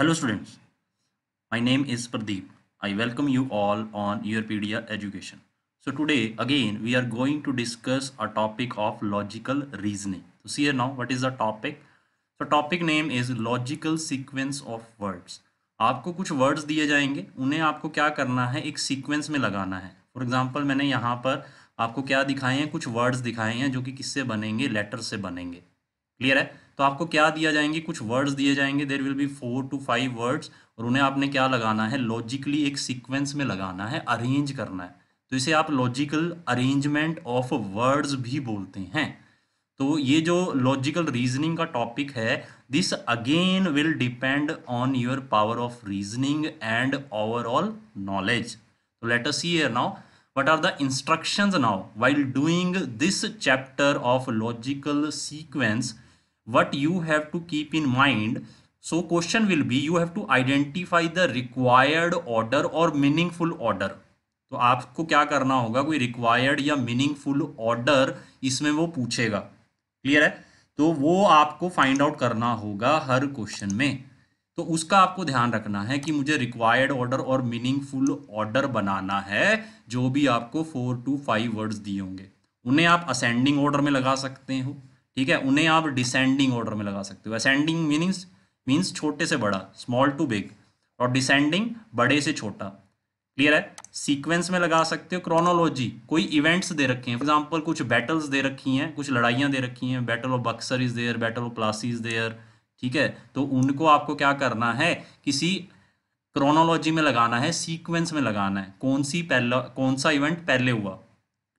Hello students, my name is Pradeep. I welcome you all on Europedia Education. So today again we are going to discuss a topic of logical reasoning. So see here now what is the topic? So topic name is logical sequence of words. आपको कुछ words दिए जाएंगे उन्हें आपको क्या करना है एक सीक्वेंस में लगाना है फॉर एग्जाम्पल मैंने यहाँ पर आपको क्या दिखाए हैं कुछ वर्ड्स दिखाए हैं जो कि किससे बनेंगे लेटर से बनेंगे क्लियर है तो आपको क्या दिया जाएंगे कुछ वर्ड्स दिए जाएंगे there will be four to five words और उन्हें आपने क्या लगाना है लॉजिकली एक सीक्वेंस में लगाना है अरेंज करना है तो इसे आप लॉजिकल अरेंजमेंट ऑफ वर्ड्स भी बोलते हैं तो ये जो लॉजिकल रीजनिंग का टॉपिक है this again will depend on your power of reasoning and overall knowledge तो let us see now what are the instructions now while doing this chapter of logical sequence what you have to keep in mind so question will be you have to identify the required order or meaningful order तो आपको क्या करना होगा कोई required या meaningful order इसमें वो पूछेगा क्लियर है तो वो आपको फाइंड आउट करना होगा हर क्वेश्चन में तो उसका आपको ध्यान रखना है कि मुझे रिक्वायर्ड ऑर्डर और मीनिंगफुल ऑर्डर बनाना है जो भी आपको फोर टू फाइव वर्ड्स दिए होंगे उन्हें आप असेंडिंग ऑर्डर में लगा सकते हो ठीक है उन्हें आप डिसेंडिंग ऑर्डर में लगा सकते हो असेंडिंग मीनिंग्स मीन्स छोटे से बड़ा स्मॉल टू बिग और डिसेंडिंग बड़े से छोटा क्लियर है सीक्वेंस में लगा सकते हो क्रोनोलॉजी कोई इवेंट्स दे रखे हैं फॉर एग्जाम्पल कुछ बैटल्स दे रखी हैं कुछ लड़ाइयाँ दे रखी हैं battle of Buxar is there battle of Plassey is there ठीक है तो उनको आपको क्या करना है किसी क्रोनोलॉजी में लगाना है सीक्वेंस में लगाना है कौन सी पहला कौन सा इवेंट पहले हुआ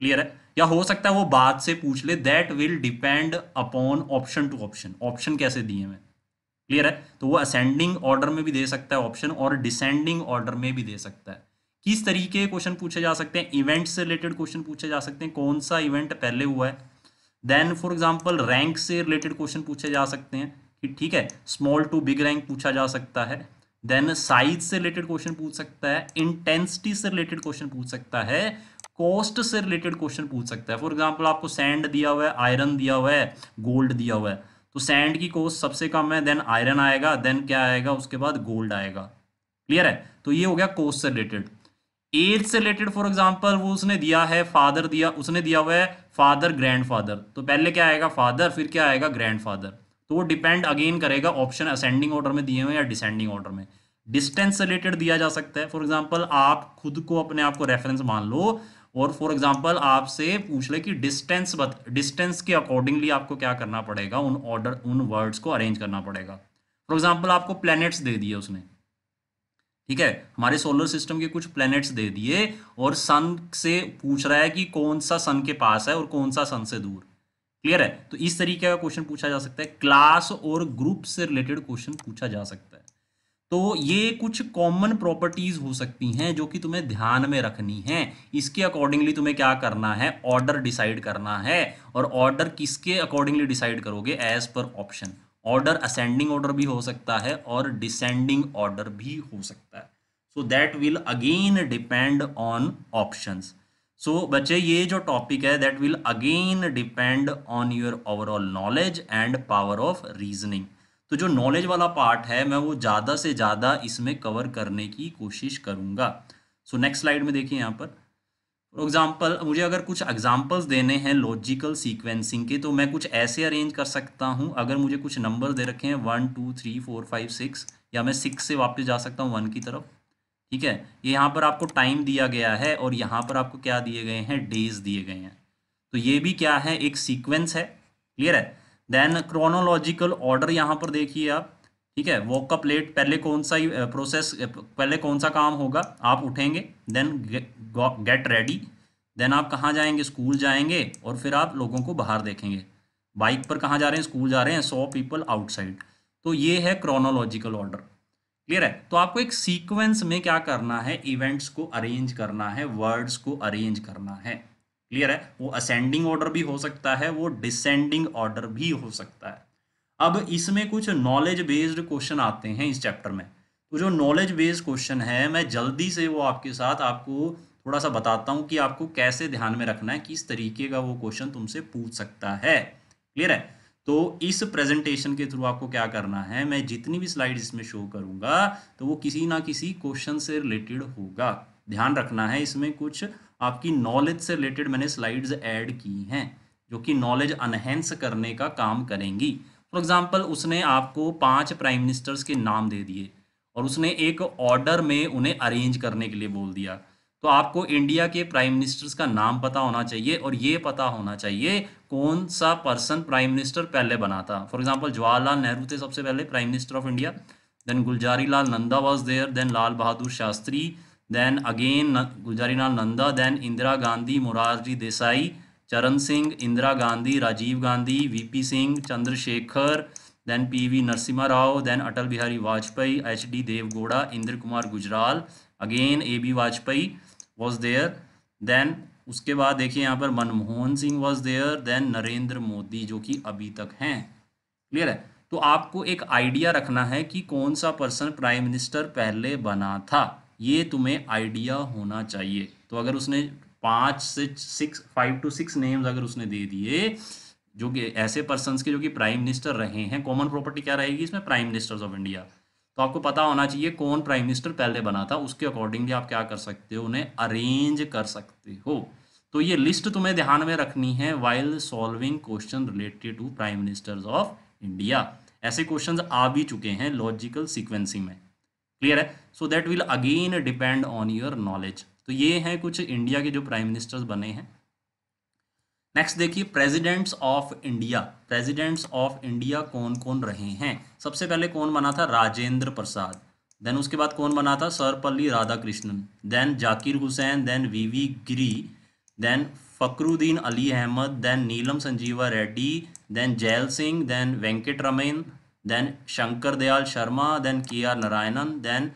क्लियर है या हो सकता है वो बाद से पूछ ले that will depend upon option to option option कैसे दिए मैं क्लियर है तो वो असेंडिंग ऑर्डर में भी दे सकता है ऑप्शन और डिसेंडिंग ऑर्डर में भी दे सकता है किस तरीके के क्वेश्चन पूछे जा सकते हैं इवेंट से रिलेटेड क्वेश्चन पूछे जा सकते हैं कौन सा इवेंट पहले हुआ है देन फॉर एग्जाम्पल रैंक से रिलेटेड क्वेश्चन पूछे जा सकते हैं कि ठीक है स्मॉल टू बिग रैंक पूछा जा सकता है देन साइज से रिलेटेड क्वेश्चन पूछ सकता है इंटेंसिटी से रिलेटेड क्वेश्चन पूछ सकता है कॉस्ट से रिलेटेड क्वेश्चन पूछ सकता है फॉर एग्जाम्पल आपको सैंड दिया हुआ है आयरन दिया हुआ है गोल्ड दिया हुआ है तो सैंड की कॉस्ट सबसे कम है देन आयरन आएगा देन क्या आएगा उसके बाद गोल्ड आएगा क्लियर है तो ये हो गया कॉस्ट से रिलेटेड एज से रिलेटेड फॉर एग्जाम्पल वो उसने दिया है फादर दिया उसने दिया हुआ है फादर ग्रैंड फादर तो पहले क्या आएगा फादर फिर क्या आएगा ग्रैंड फादर तो वो डिपेंड अगेन करेगा ऑप्शन असेंडिंग ऑर्डर में दिए हुए या डिसेंडिंग ऑर्डर में डिस्टेंस रिलेटेड दिया जा सकता है फॉर एग्जाम्पल आप खुद को अपने आप को रेफरेंस मान लो और फॉर एग्जाम्पल आपसे पूछ ले कि डिस्टेंस बत डिस्टेंस के अकॉर्डिंगली आपको क्या करना पड़ेगा उन ऑर्डर उन वर्ड्स को अरेंज करना पड़ेगा फॉर एग्जाम्पल आपको प्लैनेट्स दे दिए उसने ठीक है हमारे सोलर सिस्टम के कुछ प्लैनेट्स दे दिए और सन से पूछ रहा है कि कौन सा सन के पास है और कौन सा सन से दूर क्लियर है तो इस तरीके का क्वेश्चन पूछा जा सकता है क्लास और ग्रुप से रिलेटेड क्वेश्चन पूछा जा सकता है तो ये कुछ कॉमन प्रॉपर्टीज़ हो सकती हैं जो कि तुम्हें ध्यान में रखनी है इसके अकॉर्डिंगली तुम्हें क्या करना है ऑर्डर डिसाइड करना है और ऑर्डर किसके अकॉर्डिंगली डिसाइड करोगे एज पर ऑप्शन ऑर्डर असेंडिंग ऑर्डर भी हो सकता है और डिसेंडिंग ऑर्डर भी हो सकता है so that will again depend on option so बच्चे ये जो टॉपिक है that will again depend on your overall knowledge and power of reasoning तो जो नॉलेज वाला पार्ट है मैं वो ज़्यादा से ज़्यादा इसमें कवर करने की कोशिश करूँगा सो नेक्स्ट स्लाइड में देखिए यहाँ पर फॉर एग्ज़ाम्पल मुझे अगर कुछ एग्जाम्पल्स देने हैं लॉजिकल सीक्वेंसिंग के तो मैं कुछ ऐसे अरेंज कर सकता हूँ अगर मुझे कुछ नंबर दे रखे हैं one two three four five six या मैं सिक्स से वापस जा सकता हूँ वन की तरफ ठीक है ये यहाँ पर आपको टाइम दिया गया है और यहाँ पर आपको क्या दिए गए हैं डेज दिए गए हैं तो ये भी क्या है एक सीक्वेंस है क्लियर है देन क्रोनोलॉजिकल ऑर्डर यहाँ पर देखिए आप ठीक है वॉकअप लेट पहले कौन सा प्रोसेस पहले कौन सा काम होगा आप उठेंगे देन गेट रेडी देन आप कहाँ जाएंगे स्कूल जाएंगे और फिर आप लोगों को बाहर देखेंगे बाइक पर कहाँ जा रहे हैं स्कूल जा रहे हैं सौ पीपल आउटसाइड तो ये है क्रोनोलॉजिकल ऑर्डर क्लियर है तो आपको एक सीक्वेंस में क्या करना है इवेंट्स को अरेंज करना है वर्ड्स को अरेंज करना है क्लियर है वो असेंडिंग ऑर्डर भी हो सकता है वो डिसेंडिंग ऑर्डर भी हो सकता है अब इसमें कुछ नॉलेज बेस्ड क्वेश्चन आते हैं इस चैप्टर में तो जो नॉलेज बेस्ड क्वेश्चन है मैं जल्दी से वो आपके साथ आपको थोड़ा सा बताता हूँ कि आपको कैसे ध्यान में रखना है किस तरीके का वो क्वेश्चन तुमसे पूछ सकता है क्लियर है तो इस प्रेजेंटेशन के थ्रू आपको क्या करना है मैं जितनी भी स्लाइड इसमें शो करूंगा तो वो किसी ना किसी क्वेश्चन से रिलेटेड होगा ध्यान रखना है इसमें कुछ आपकी नॉलेज से रिलेटेड मैंने स्लाइड्स ऐड की हैं जो कि नॉलेज अनहेंस करने का काम करेंगी फॉर एग्जांपल उसने आपको पांच प्राइम मिनिस्टर्स के नाम दे दिए और उसने एक ऑर्डर में उन्हें अरेंज करने के लिए बोल दिया तो आपको इंडिया के प्राइम मिनिस्टर्स का नाम पता होना चाहिए और ये पता होना चाहिए कौन सा पर्सन प्राइम मिनिस्टर पहले बना था फॉर एग्जाम्पल जवाहरलाल नेहरू थे सबसे पहले prime minister of India then Gulzari Lal Nanda was there then Lal Bahadur Shastri then again Gulzari Lal Nanda then Indira Gandhi Morarji Desai Charan Singh Indira Gandhi Rajiv Gandhi V P Singh Chandrashekhar then V Narasimha Rao then Atal Bihari Vajpayee H D Devegowda Inder Kumar Gujral again A B Vajpayee was there then उसके बाद देखिए यहाँ पर Manmohan Singh was there then Narendra Modi जो कि अभी तक हैं क्लियर है तो आपको एक आइडिया रखना है कि कौन सा पर्सन प्राइम मिनिस्टर पहले बना था ये तुम्हें आइडिया होना चाहिए तो अगर उसने पाँच से six five to six names अगर उसने दे दिए जो कि ऐसे पर्सन के जो कि प्राइम मिनिस्टर रहे हैं कॉमन प्रॉपर्टी क्या रहेगी इसमें प्राइम मिनिस्टर्स ऑफ इंडिया तो आपको पता होना चाहिए कौन प्राइम मिनिस्टर पहले बना था उसके अकॉर्डिंगली आप क्या कर सकते हो उन्हें अरेंज कर सकते हो तो ये लिस्ट तुम्हें ध्यान में रखनी है while solving question related to prime ministers of India ऐसे क्वेश्चंस आ भी चुके हैं लॉजिकल सीक्वेंसिंग में क्लियर है so that will again depend on your knowledge तो ये हैं कुछ इंडिया के जो प्राइम मिनिस्टर्स बने हैं नेक्स्ट देखिए presidents of India presidents of India कौन कौन रहे हैं सबसे पहले कौन बना था राजेंद्र प्रसाद देन उसके बाद कौन बना था Sarvepalli Radhakrishnan then Zakir Hussain then V V Giri then Fakhruddin Ali Ahmed then Neelam Sanjiva Reddy then Zail Singh then Venkataraman then Shankar Dayal Sharma then K R Narayanan then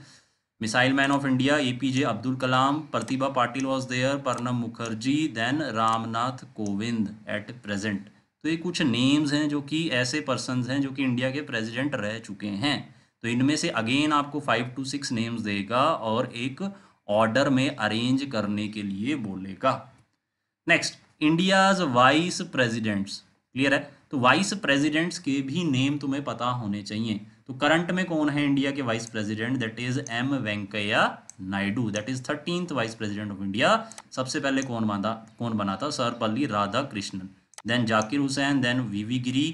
missile man of India A P J Abdul Kalam Pratibha Patil was there Pranab Mukherjee then Ramnath Kovind at present तो ये कुछ नेम्स हैं जो कि ऐसे पर्सन हैं जो कि इंडिया के प्रेजिडेंट रह चुके हैं तो इनमें से अगेन आपको फाइव टू सिक्स नेम्स देगा और एक ऑर्डर में अरेंज करने के लिए बोलेगा next India's vice presidents clear है तो वाइस प्रेसिडेंट्स के भी नेम तुम्हें पता होने चाहिए तो करंट में कौन है इंडिया के vice president that is M Venkaiah Naidu that is thirteenth vice president of India सबसे पहले कौन बना कौन बना था Sarvepalli Radhakrishnan then Zakir Hussain then V V Giri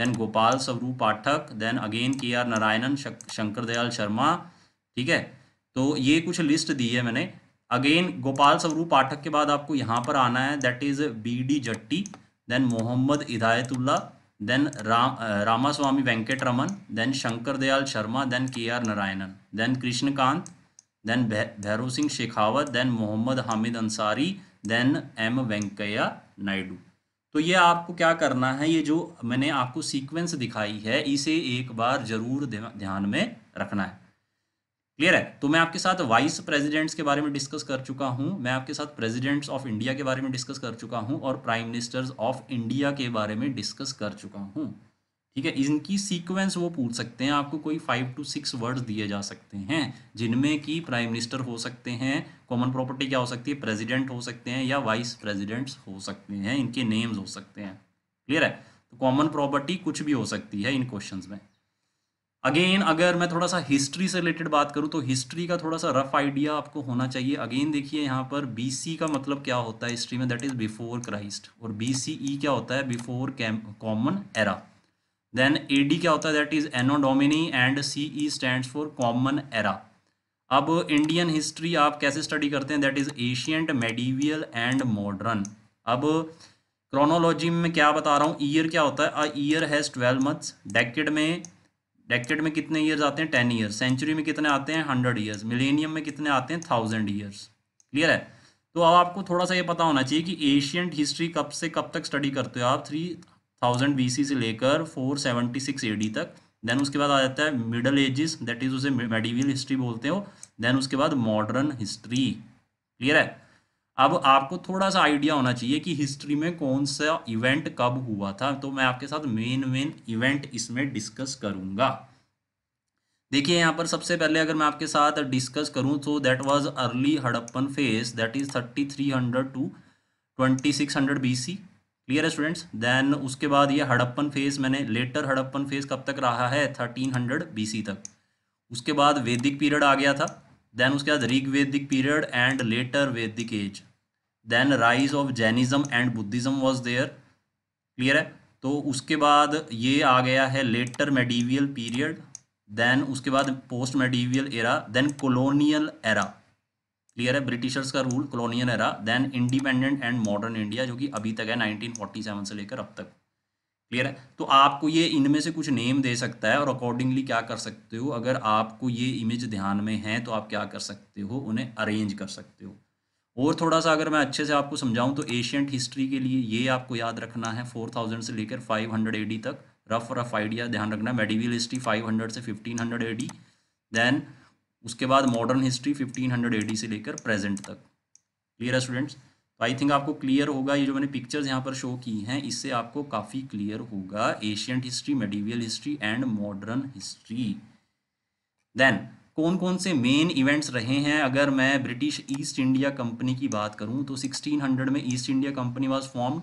then Gopal Swarup Pathak then again K R Narayanan Shankar Dayal Sharma ठीक है तो ये कुछ लिस्ट दी है मैंने अगेन गोपाल स्वरूप पाठक के बाद आपको यहाँ पर आना है that is B D Jatti then Mohammad Hidayatullah then Ram Ramaswamy Venkataraman then Shankar Dayal Sharma then K R Narayanan then Krishan Kant then Bhairon Singh Shekhawat then Mohammad Hamid Ansari then M Venkaiah Naidu तो ये आपको क्या करना है ये जो मैंने आपको सीक्वेंस दिखाई है इसे एक बार जरूर ध्यान में रखना है क्लियर है तो मैं आपके साथ वाइस प्रेसिडेंट्स के बारे में डिस्कस कर चुका हूं मैं आपके साथ प्रेसिडेंट्स ऑफ इंडिया के बारे में डिस्कस कर चुका हूं और प्राइम मिनिस्टर्स ऑफ इंडिया के बारे में डिस्कस कर चुका हूं ठीक है इनकी सीक्वेंस वो पूछ सकते हैं आपको कोई फाइव टू सिक्स वर्ड्स दिए जा सकते हैं जिनमें कि प्राइम मिनिस्टर हो सकते हैं कॉमन प्रॉपर्टी क्या हो सकती है प्रेजिडेंट हो सकते हैं या वाइस प्रेजिडेंट्स हो सकते हैं इनके नेम्स हो सकते हैं क्लियर है तो कॉमन प्रॉपर्टी कुछ भी हो सकती है इन क्वेश्चन में अगेन अगर मैं थोड़ा सा हिस्ट्री से रिलेटेड बात करूँ तो हिस्ट्री का थोड़ा सा रफ आइडिया आपको होना चाहिए अगेन देखिए यहाँ पर बी सी का मतलब क्या होता है हिस्ट्री में दैट इज़ बिफोर क्राइस्ट और बी सी ई क्या होता है before common era then A D क्या होता है that is anno domini and C E stand for common era अब इंडियन हिस्ट्री आप कैसे स्टडी करते हैं that is ancient medieval and modern अब क्रोनोलॉजी में क्या बता रहा हूँ ईयर क्या होता है a year has twelve months decade में डेकेड में कितने ईयर्स आते हैं टेन ईयर्स सेंचुरी में कितने आते हैं हंड्रेड ईयर्स मिलेनियम में कितने आते हैं थाउजेंड ईयर्स क्लियर है तो अब आपको थोड़ा सा ये पता होना चाहिए कि एशियंट हिस्ट्री कब से कब तक स्टडी करते हो आप थ्री थाउजेंड बी से लेकर फोर सेवेंटी सिक्स ए तक देन उसके बाद आ जाता है मिडल एजिस दैट इज उसे मेडिविल हिस्ट्री बोलते हो देन उसके बाद मॉडर्न हिस्ट्री क्लियर है अब आपको थोड़ा सा आइडिया होना चाहिए कि हिस्ट्री में कौन सा इवेंट कब हुआ था तो मैं आपके साथ मेन मेन इवेंट इसमें डिस्कस करूंगा देखिए यहाँ पर सबसे पहले अगर मैं आपके साथ डिस्कस करूँ तो that was early Harappan phase that is thirty three hundred to twenty six hundred B C clear है स्टूडेंट्स देन उसके बाद ये हड़प्पन फेस मैंने लेटर हड़प्पन फेस कब तक रहा है थर्टीन हंड्रेड बी सी तक उसके बाद वैदिक पीरियड आ गया था देन उसके बाद Rig Vedic period and later Vedic age then rise of Jainism and Buddhism was there clear है तो उसके बाद ये आ गया है लेटर मेडिवियल पीरियड देन उसके बाद post medieval era then colonial era clear है ब्रिटिशर्स का rule colonial era then independent and modern India जो कि अभी तक है 1947 से लेकर अब तक क्लियर है तो आपको ये इनमें से कुछ नेम दे सकता है और अकॉर्डिंगली क्या कर सकते हो अगर आपको ये इमेज ध्यान में है तो आप क्या कर सकते हो उन्हें अरेंज कर सकते हो और थोड़ा सा अगर मैं अच्छे से आपको समझाऊं तो एशियंट हिस्ट्री के लिए ये आपको याद रखना है फोर थाउजेंड से लेकर फाइव हंड्रेड डी तक रफ रफ आइडिया ध्यान रखना है मेडिवल हिस्ट्री फाइव हंड्रेड से फिफ्टीन हंड्रेड डी देन उसके बाद modern history fifteen hundred D से लेकर प्रेजेंट तक क्लियर है स्टूडेंट्स तो आई थिंक आपको क्लियर होगा ये जो मैंने पिक्चर्स यहाँ पर शो की हैं इससे आपको काफ़ी क्लियर होगा ancient history medieval history and modern history then कौन कौन से मेन इवेंट्स रहे हैं अगर मैं ब्रिटिश ईस्ट इंडिया कंपनी की बात करूं तो 1600 में East India company was form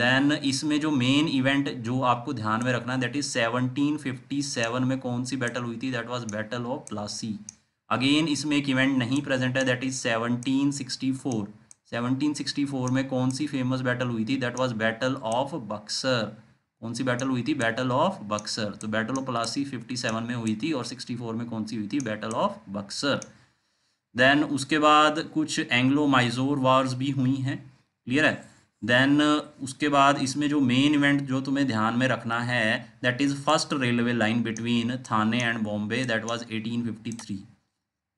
then इसमें जो मेन इवेंट जो आपको ध्यान में रखना है दैट इज 1757 में कौन सी बैटल हुई थी that was battle of Plassey again इसमें एक इवेंट नहीं प्रेजेंट है दैट इज सेवनटीन 1764 में कौन सी फेमस बैटल हुई थी that was battle of Buxar कौन सी बैटल हुई थी बैटल ऑफ बक्सर तो बैटल ऑफ प्लासी 57 में हुई थी और 64 में कौन सी हुई थी बैटल ऑफ बक्सर देन उसके बाद कुछ एंग्लो माइजोर वार्स भी हुई हैं क्लियर है देन uh, उसके बाद इसमें जो मेन इवेंट जो तुम्हें ध्यान में रखना है that is first railway line between Thane and Bombay that was 1853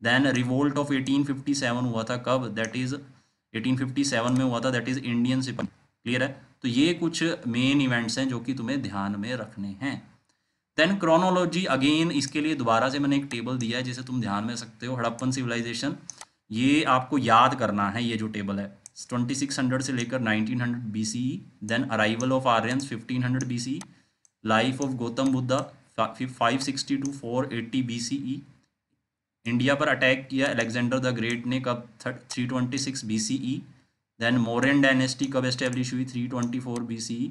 then revolt of 1857 हुआ था कब दैट इज़ 1857 में हुआ था दैट इज इंडियन सिपाही क्लियर है तो ये कुछ मेन इवेंट्स हैं जो कि तुम्हें ध्यान में रखने हैं देन क्रोनोलॉजी अगेन इसके लिए दोबारा से मैंने एक टेबल दिया है जिसे तुम ध्यान में सकते हो हड़प्पन सिविलाइजेशन ये आपको याद करना है ये जो टेबल है 2600 से लेकर 1900 hundred B C then arrival of Aryans fifteen hundred B C life of Gautam Buddha sixty two four eighty B C E India पर अटैक किया अलेक्जेंडर द ग्रेट ने कब three twenty six B C E then Mauryan dynasty कब establish हुई three twenty four B C E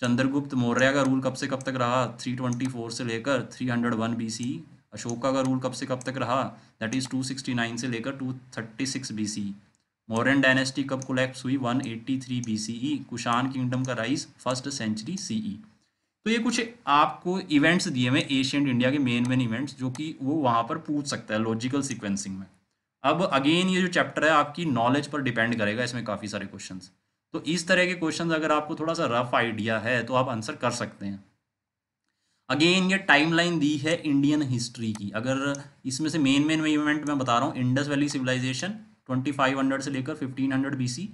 Chandragupta Maurya का rule कब से कब तक रहा थ्री ट्वेंटी फोर से लेकर three hundred one B C E Ashoka का रूल कब से कब तक रहा that is two sixty nine से लेकर two thirty six B C E dynasty कब कोलैप्स हुई one eighty three B C E Kushan kingdom का rise first century C E तो ये कुछ आपको इवेंट्स दिए हुए एशियंट इंडिया के मेन मेन इवेंट्स जो कि वो वहाँ पर पूछ सकता है लॉजिकल सिक्वेंसिंग में अब अगेन ये जो चैप्टर है आपकी नॉलेज पर डिपेंड करेगा इसमें काफ़ी सारे क्वेश्चन तो इस तरह के क्वेश्चन अगर आपको थोड़ा सा रफ आइडिया है तो आप आंसर कर सकते हैं अगेन ये टाइमलाइन दी है इंडियन हिस्ट्री की अगर इसमें से मेन मेन इवेंट मैं बता रहा हूँ इंडस वैली सिविलाइजेशन 2500 से लेकर 1500 बीसी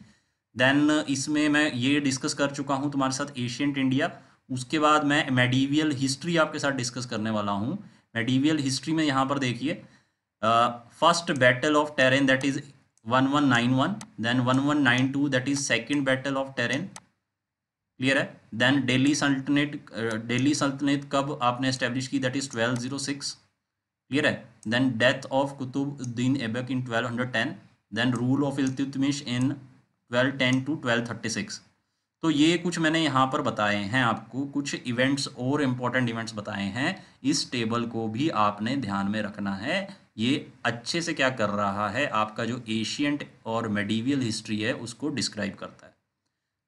देन इसमें मैं ये डिस्कस कर चुका हूँ तुम्हारे साथ एशियंट इंडिया उसके बाद मैं मेडिवियल हिस्ट्री आपके साथ डिस्कस करने वाला हूँ मेडिवियल हिस्ट्री में यहाँ पर देखिए first battle of Tarain that is 1191 then 1192 that is second battle of Tarain clear है देन डेली सल्टनेट डेली सल्तनत कब आपने इस्टेब्लिश की दैट इज 1206 क्लियर है then death of Qutbuddin Aibak in 1210 then rule of Iltutmish in 1210 to 1236 तो ये कुछ मैंने यहाँ पर बताए हैं आपको कुछ इवेंट्स और इम्पॉर्टेंट इवेंट्स बताए हैं इस टेबल को भी आपने ध्यान में रखना है ये अच्छे से क्या कर रहा है आपका जो एशियंट और मेडिवियल हिस्ट्री है उसको डिस्क्राइब करता है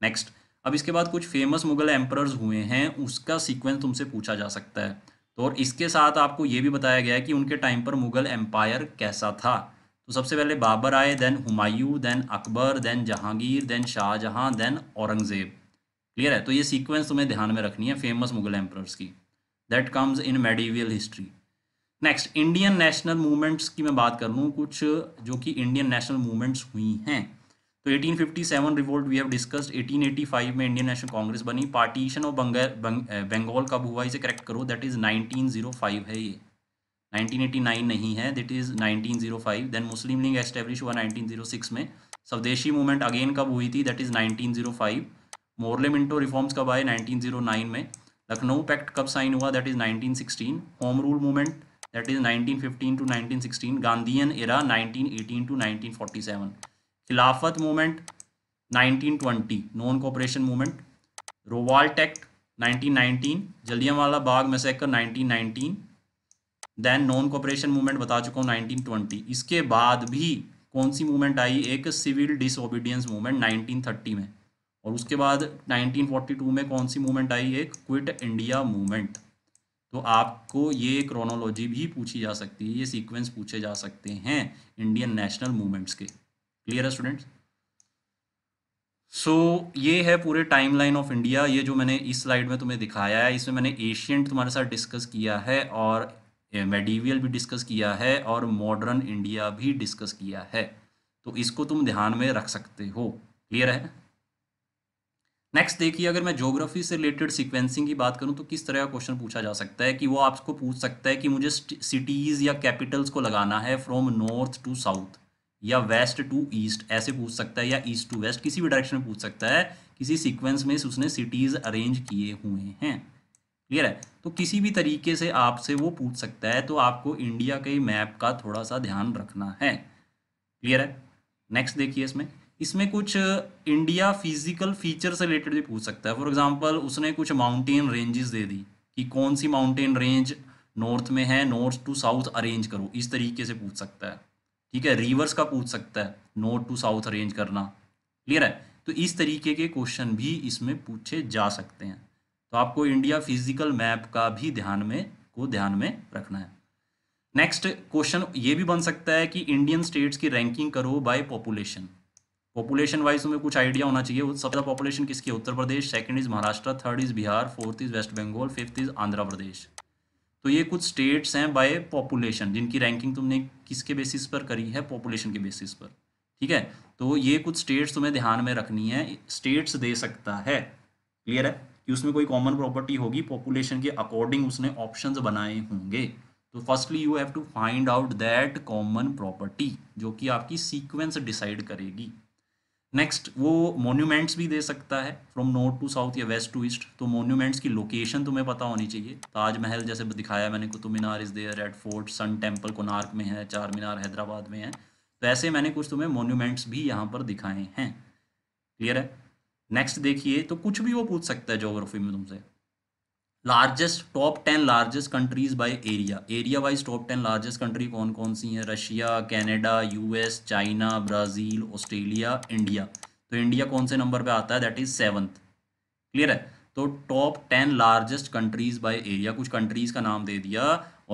नेक्स्ट अब इसके बाद कुछ फेमस मुगल एम्परर्स हुए हैं उसका सीक्वेंस तुमसे पूछा जा सकता है तो और इसके साथ आपको ये भी बताया गया है कि उनके टाइम पर मुगल एम्पायर कैसा था तो सबसे पहले बाबर आए then Humayun then Akbar then Jahangir then Shah Jahan then Aurangzeb clear है तो ये सीक्वेंस तुम्हें ध्यान में रखनी है फेमस मुगल एम्प्रर्स की that comes in medieval history next Indian national movements की मैं बात कर लूँ कुछ जो कि इंडियन नेशनल मूवमेंट्स हुई हैं तो 1857 रिवोल्ट वी हैव डिस्कस्ड 1885 में इंडियन नेशनल कांग्रेस बनी पार्टीशन ऑफ बंगाल बंगाल कब हुआ इसे करेक्ट करो दैट इज़ 1905 है ये 1989 नहीं है that is 1905 zero five then Muslim league establish हुआ नाइनटीन जीरो सिक्स में स्वदेशी मूवमेंट अगेन कब हुई थी that is nineteen zero five Morley Minto reforms कब आए नाइनटीन जीरो नाइन में लखनऊ पैक्ट कब साइन हुआ that is nineteen sixteen home rule movement that is nineteen fifteen to nineteen sixteen Gandhian era nineteen eighteen to nineteen forty seven Khilafat movement nineteen twenty non cooperation movement Rowlatt act nineteen nineteen Jallianwala Bagh massacre nineteen nineteen then non cooperation movement बता चुका हूँ nineteen twenty इसके बाद भी कौन सी movement आई एक civil disobedience movement nineteen thirty में और उसके बाद नाइनटीन फोर्टी टू में कौन सी मूवमेंट आई एक क्विट इंडिया मूवमेंट तो आपको ये क्रोनोलॉजी भी पूछी जा सकती है ये सीक्वेंस पूछे जा सकते हैं इंडियन नेशनल मूवमेंट्स के क्लियर है स्टूडेंट्स सो so, ये है पूरे टाइमलाइन ऑफ इंडिया ये जो मैंने इस स्लाइड में तुम्हें दिखाया है इसमें मैंने एशियंट तुम्हारे साथ डिस्कस किया है और मेडिवियल भी डिस्कस किया है और मॉडर्न इंडिया भी डिस्कस किया है तो इसको तुम ध्यान में रख सकते हो क्लियर है नेक्स्ट देखिए अगर मैं ज्योग्राफी से रिलेटेड सीक्वेंसिंग की बात करूं तो किस तरह का क्वेश्चन पूछा जा सकता है कि वो आपको पूछ सकता है कि मुझे सिटीज़ या कैपिटल्स को लगाना है फ्रॉम नॉर्थ टू साउथ या वेस्ट टू ईस्ट ऐसे पूछ सकता है या ईस्ट टू वेस्ट किसी भी डायरेक्शन में पूछ सकता है किसी सीक्वेंस में उसने सिटीज़ अरेंज किए हुए हैं क्लियर है तो किसी भी तरीके से आपसे वो पूछ सकता है तो आपको इंडिया के मैप का थोड़ा सा ध्यान रखना है क्लियर है नेक्स्ट देखिए इसमें इसमें कुछ इंडिया फिजिकल फीचर से रिलेटेड भी पूछ सकता है फॉर एग्जांपल उसने कुछ माउंटेन रेंजेस दे दी कि कौन सी माउंटेन रेंज नॉर्थ में है नॉर्थ टू साउथ अरेंज करो इस तरीके से पूछ सकता है ठीक है रिवर्स का पूछ सकता है नॉर्थ टू साउथ अरेंज करना क्लियर है तो इस तरीके के क्वेश्चन भी इसमें पूछे जा सकते हैं तो आपको इंडिया फिजिकल मैप का भी ध्यान में को ध्यान में रखना है नेक्स्ट क्वेश्चन ये भी बन सकता है कि इंडियन स्टेट्स की रैंकिंग करो बाय पॉपुलेशन पॉपुलेशन वाइज हमें कुछ आइडिया होना चाहिए सबसे ज़्यादा पॉपुलेशन किसकी Uttar Pradesh second is Maharashtra third is Bihar fourth is West Bengal fifth is Andhra Pradesh तो ये कुछ स्टेट्स हैं बाय पॉपुलेशन जिनकी रैंकिंग तुमने किसके बेसिस पर करी है पॉपुलेशन के बेसिस पर ठीक है तो ये कुछ स्टेट्स तुम्हें ध्यान में रखनी है स्टेट्स दे सकता है क्लियर है कि उसमें कोई कॉमन प्रॉपर्टी होगी पॉपुलेशन के अकॉर्डिंग उसने ऑप्शंस बनाए होंगे तो firstly you have to find out that common property जो कि आपकी सीक्वेंस डिसाइड करेगी नेक्स्ट वो मोन्यूमेंट्स भी दे सकता है फ्रॉम नॉर्थ टू साउथ या वेस्ट टू ईस्ट तो मोन्यूमेंट्स की लोकेशन तुम्हें पता होनी चाहिए ताजमहल जैसे दिखाया मैंने Qutub Minar is there Red Fort Sun Temple Konark में है चार मीनार हैदराबाद में है तो ऐसे मैंने कुछ तुम्हें मोन्यूमेंट्स भी यहाँ पर दिखाए हैं क्लियर है नेक्स्ट देखिए तो कुछ भी वो पूछ सकता है जोग्राफी में तुमसे largest top ten largest countries by area area wise top ten largest country कौन कौन सी हैं Russia Canada US China Brazil Australia India तो इंडिया कौन से नंबर पे आता है दैट इज़ सेवंथ क्लियर है तो top ten largest countries by area कुछ कंट्रीज़ का नाम दे दिया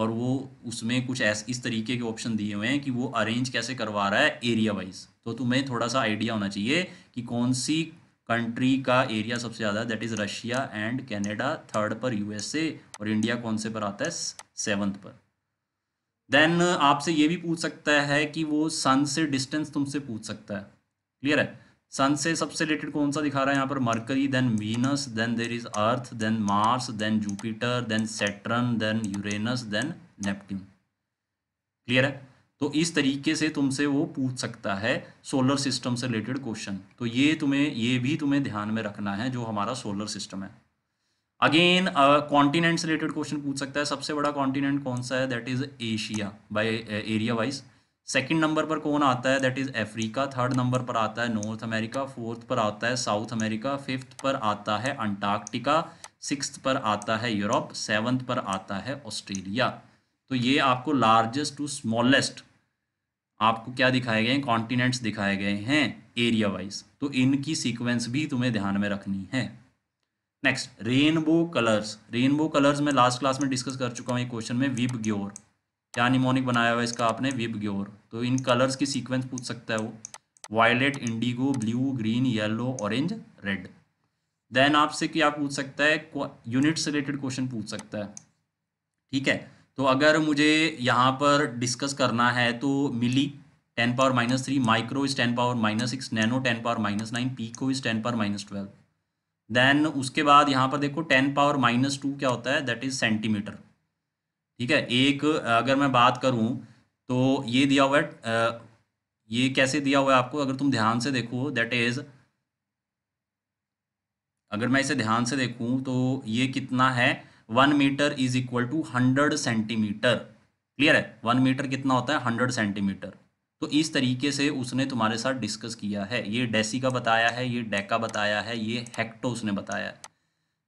और वो उसमें कुछ ऐसे इस तरीके के ऑप्शन दिए हुए हैं कि वो अरेंज कैसे करवा रहा है एरिया वाइज तो तुम्हें थोड़ा सा आइडिया होना चाहिए कि कौन सी कंट्री का एरिया सबसे ज़्यादा है that is Russia and Canada third पर यूएसए और इंडिया कौन से पर आता है सेवंथ पर देन आपसे ये भी पूछ सकता है कि वो सन से डिस्टेंस तुमसे पूछ सकता है क्लियर है सन से सबसे रिलेटेड कौन सा दिखा रहा है यहाँ पर Mercury then Venus then there is Earth then Mars then Jupiter then Saturn then Uranus then Neptune clear है तो इस तरीके से तुमसे वो पूछ सकता है सोलर सिस्टम से रिलेटेड क्वेश्चन तो ये तुम्हें ये भी तुम्हें ध्यान में रखना है जो हमारा सोलर सिस्टम है अगेन कॉन्टिनेंट से रिलेटेड क्वेश्चन पूछ सकता है सबसे बड़ा कॉन्टिनेंट कौन सा है that is Asia by area wise second नंबर पर कौन आता है दैट इज़ अफ्रीका थर्ड नंबर पर आता है नॉर्थ अमेरिका फोर्थ पर आता है साउथ अमेरिका फिफ्थ पर आता है अंटार्कटिका सिक्स पर आता है यूरोप सेवन्थ पर आता है ऑस्ट्रेलिया तो ये आपको लार्जेस्ट टू स्मॉलेस्ट आपको क्या दिखाए गए हैं कॉन्टिनेंट्स दिखाए गए हैं एरिया वाइज तो इनकी सीक्वेंस भी तुम्हें ध्यान में रखनी है next rainbow colours rainbow colours मैं लास्ट क्लास में डिस्कस कर चुका हूँ क्वेश्चन में विब ग्योर क्या निमोनिक बनाया हुआ इसका आपने विब ग्योर तो इन कलर्स की सीक्वेंस पूछ सकता है वो violet indigo blue green yellow orange red then आपसे क्या पूछ सकता है यूनिट से रिलेटेड क्वेश्चन पूछ सकता है ठीक है तो अगर मुझे यहाँ पर डिस्कस करना है तो milli ten power minus three micro is ten power minus six nano ten power minus nine pico is ten power minus twelve then उसके बाद यहाँ पर देखो टेन पावर माइनस टू क्या होता है दैट इज सेंटीमीटर ठीक है एक अगर मैं बात करूँ तो ये दिया हुआ है ये कैसे दिया हुआ है आपको अगर तुम ध्यान से देखो दैट इज अगर मैं इसे ध्यान से देखूँ तो ये कितना है one metre is equal to hundred centimetre clear है वन मीटर कितना होता है हंड्रेड सेंटीमीटर तो इस तरीके से उसने तुम्हारे साथ डिस्कस किया है ये डेसी का बताया है ये डेका बताया है ये हेक्टो उसने बताया है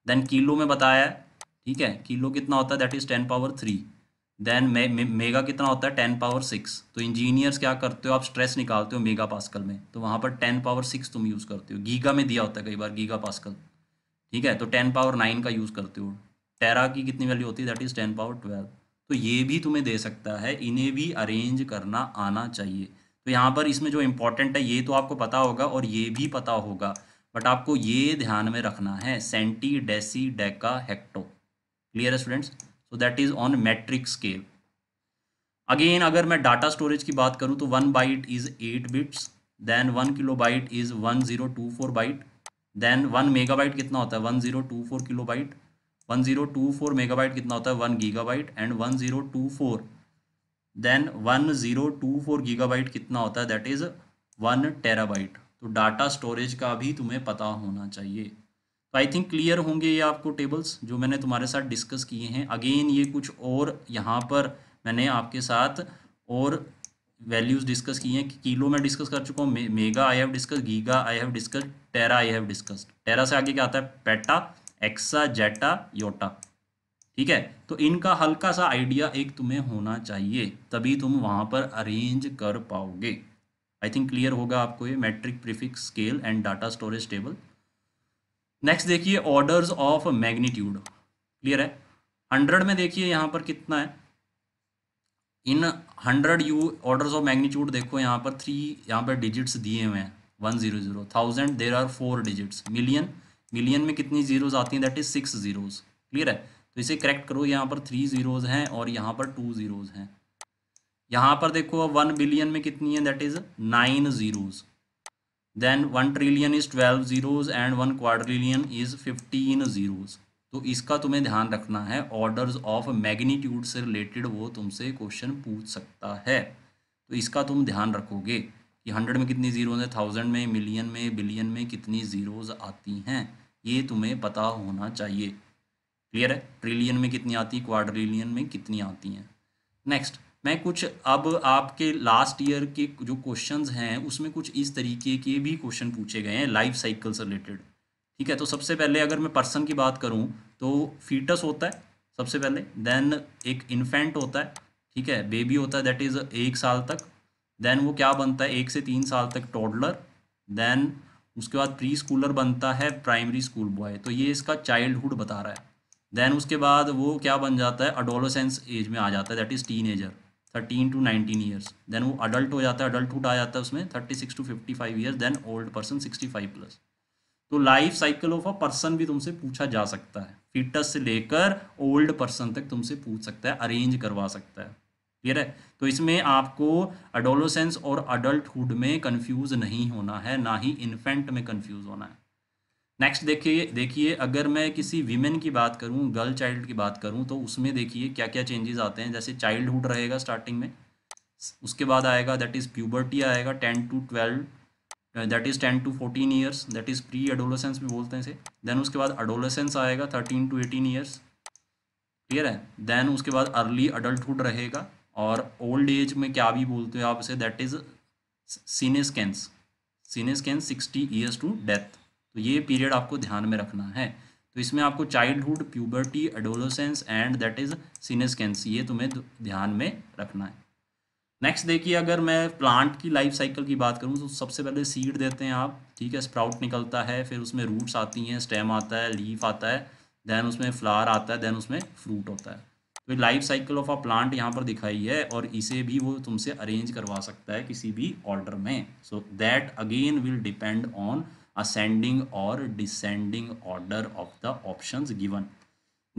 देन किलो में बताया ठीक है किलो कितना होता है that is ten power three then me, me, mega कितना होता है टेन पावर सिक्स तो इंजीनियर्स क्या करते हो आप स्ट्रेस निकालते हो मेगा पास्कल में तो वहाँ पर टेन पावर सिक्स तुम यूज़ करते हो गीगा में दिया होता है कई बार गीगा पास्कल ठीक है तो टेन पावर नाइन का यूज़ करते हो टेरा की कितनी वैल्यू होती है that is ten power twelve तो ये भी तुम्हें दे सकता है इन्हें भी अरेंज करना आना चाहिए तो यहाँ पर इसमें जो इम्पोर्टेंट है ये तो आपको पता होगा और ये भी पता होगा बट आपको ये ध्यान में रखना है centi deci deca hecto clear है students so that is on metric scale again अगर मैं डाटा स्टोरेज की बात करूँ तो one byte is eight bits then one kilo byte is one zero two four byte then one mega byte कितना होता है one zero two four kilo byte one zero two four megabyte कितना होता है one gigabyte and one zero two four then one zero two four gigabyte कितना होता है that is one terabyte तो डाटा स्टोरेज का भी तुम्हें पता होना चाहिए तो आई थिंक क्लियर होंगे ये आपको टेबल्स जो मैंने तुम्हारे साथ डिस्कस किए हैं अगेन ये कुछ और यहाँ पर मैंने आपके साथ और वैल्यूज़ डिस्कस किए हैं कि किलो में डिस्कस कर चुका हूँ mega I have discuss giga I have discuss tera I have discuss tera से आगे क्या आता है पेटा एक्सा जेटा योटा ठीक है तो इनका हल्का सा आइडिया एक तुम्हें होना चाहिए तभी तुम वहां पर अरेंज कर पाओगे आई थिंक क्लियर होगा आपको ये metric prefix scale and data storage table next देखिए ऑर्डर्स ऑफ मैग्नीट्यूड क्लियर है हंड्रेड में देखिए यहाँ पर कितना है in hundred you orders of magnitude देखो यहाँ पर थ्री यहाँ पर डिजिट्स दिए हुए हैं one zero zero thousand there are four digits million million में कितनी जीरोज आती हैं that is six zeros clear है तो इसे करेक्ट करो यहाँ पर थ्री जीरोज हैं और यहाँ पर टू जीरोज हैं यहाँ पर देखो अब वन बिलियन में कितनी है that is nine zeros then one trillion is twelve zeros and one quadrillion is fifteen zeros तो इसका तुम्हें ध्यान रखना है ऑर्डर्स ऑफ मैग्नीट्यूड से रिलेटेड वो तुमसे क्वेश्चन पूछ सकता है तो इसका तुम ध्यान रखोगे कि हंड्रेड में कितनी ज़ीरोज़ हैं थाउजेंड में मिलियन में बिलियन में कितनी ज़ीरोज़ आती हैं ये तुम्हें पता होना चाहिए क्लियर है ट्रिलियन में कितनी आती क्वाड्रिलियन में कितनी आती हैं नेक्स्ट मैं कुछ अब आपके लास्ट ईयर के जो क्वेश्चंस हैं उसमें कुछ इस तरीके के भी क्वेश्चन पूछे गए हैं लाइफ साइकिल से रिलेटेड ठीक है तो सबसे पहले अगर मैं पर्सन की बात करूं तो फीटस होता है सबसे पहले देन एक इन्फेंट होता है ठीक है बेबी होता है दैट इज़ एक साल तक देन वो क्या बनता है एक से तीन साल तक टॉडलर देन उसके बाद प्री स्कूलर बनता है प्राइमरी स्कूल बॉय तो ये इसका चाइल्डहुड बता रहा है देन उसके बाद वो क्या बन जाता है अडोलोसेंस एज में आ जाता है that is teenager thirteen to nineteen years then वो अडल्ट हो जाता है अडल्टुड आ जाता है उसमें thirty six to fifty five years then old person sixty five plus तो life cycle of a person भी तुमसे पूछा जा सकता है फिटस से लेकर ओल्ड पर्सन तक तुमसे पूछ सकता है अरेंज करवा सकता है क्लियर है तो इसमें आपको अडोलोसेंस और अडल्टुड में कंफ्यूज नहीं होना है ना ही इन्फेंट में कंफ्यूज होना है नेक्स्ट देखिए देखिए अगर मैं किसी विमेन की बात करूं गर्ल चाइल्ड की बात करूं तो उसमें देखिए क्या क्या चेंजेस आते हैं जैसे चाइल्डहुड रहेगा स्टार्टिंग में उसके बाद आएगा दैट इज़ प्यूबर्टी आएगा ten to twelve that is ten to fourteen years that is pre adolescence भी बोलते हैं इसे देन उसके बाद अडोलोसेंस आएगा thirteen to eighteen years clear है देन उसके बाद अर्ली अडल्टुड रहेगा और ओल्ड एज में क्या भी बोलते हो आप इसे that is senescence senescence sixty years to death तो ये पीरियड आपको ध्यान में रखना है तो इसमें आपको childhood puberty adolescence and that is senescence ये तुम्हें ध्यान में रखना है नेक्स्ट देखिए अगर मैं प्लांट की लाइफ साइकिल की बात करूँ तो सबसे पहले सीड देते हैं आप ठीक है स्प्राउट निकलता है फिर उसमें रूट्स आती हैं स्टेम आता है लीफ आता है देन उसमें फ्लावर आता है देन उसमें फ्रूट होता है तो life cycle of a plant यहाँ पर दिखाई है और इसे भी वो तुमसे अरेंज करवा सकता है किसी भी ऑर्डर में so that again will depend on ascending और descending order of the option given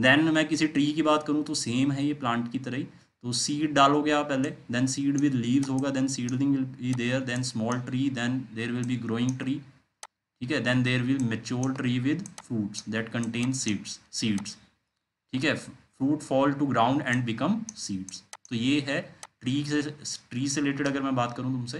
then मैं किसी ट्री की बात करूँ तो सेम है ये प्लांट की तरह ही तो सीड डालोगे आप पहले देन सीड विद लीव्स होगा then seedling will be there then small tree then there will be growing tree ठीक है then there will mature tree with fruits that contain seeds seeds ठीक है fruit fall to ground and become seeds तो ये है tree से tree से related अगर मैं बात करूँ तुमसे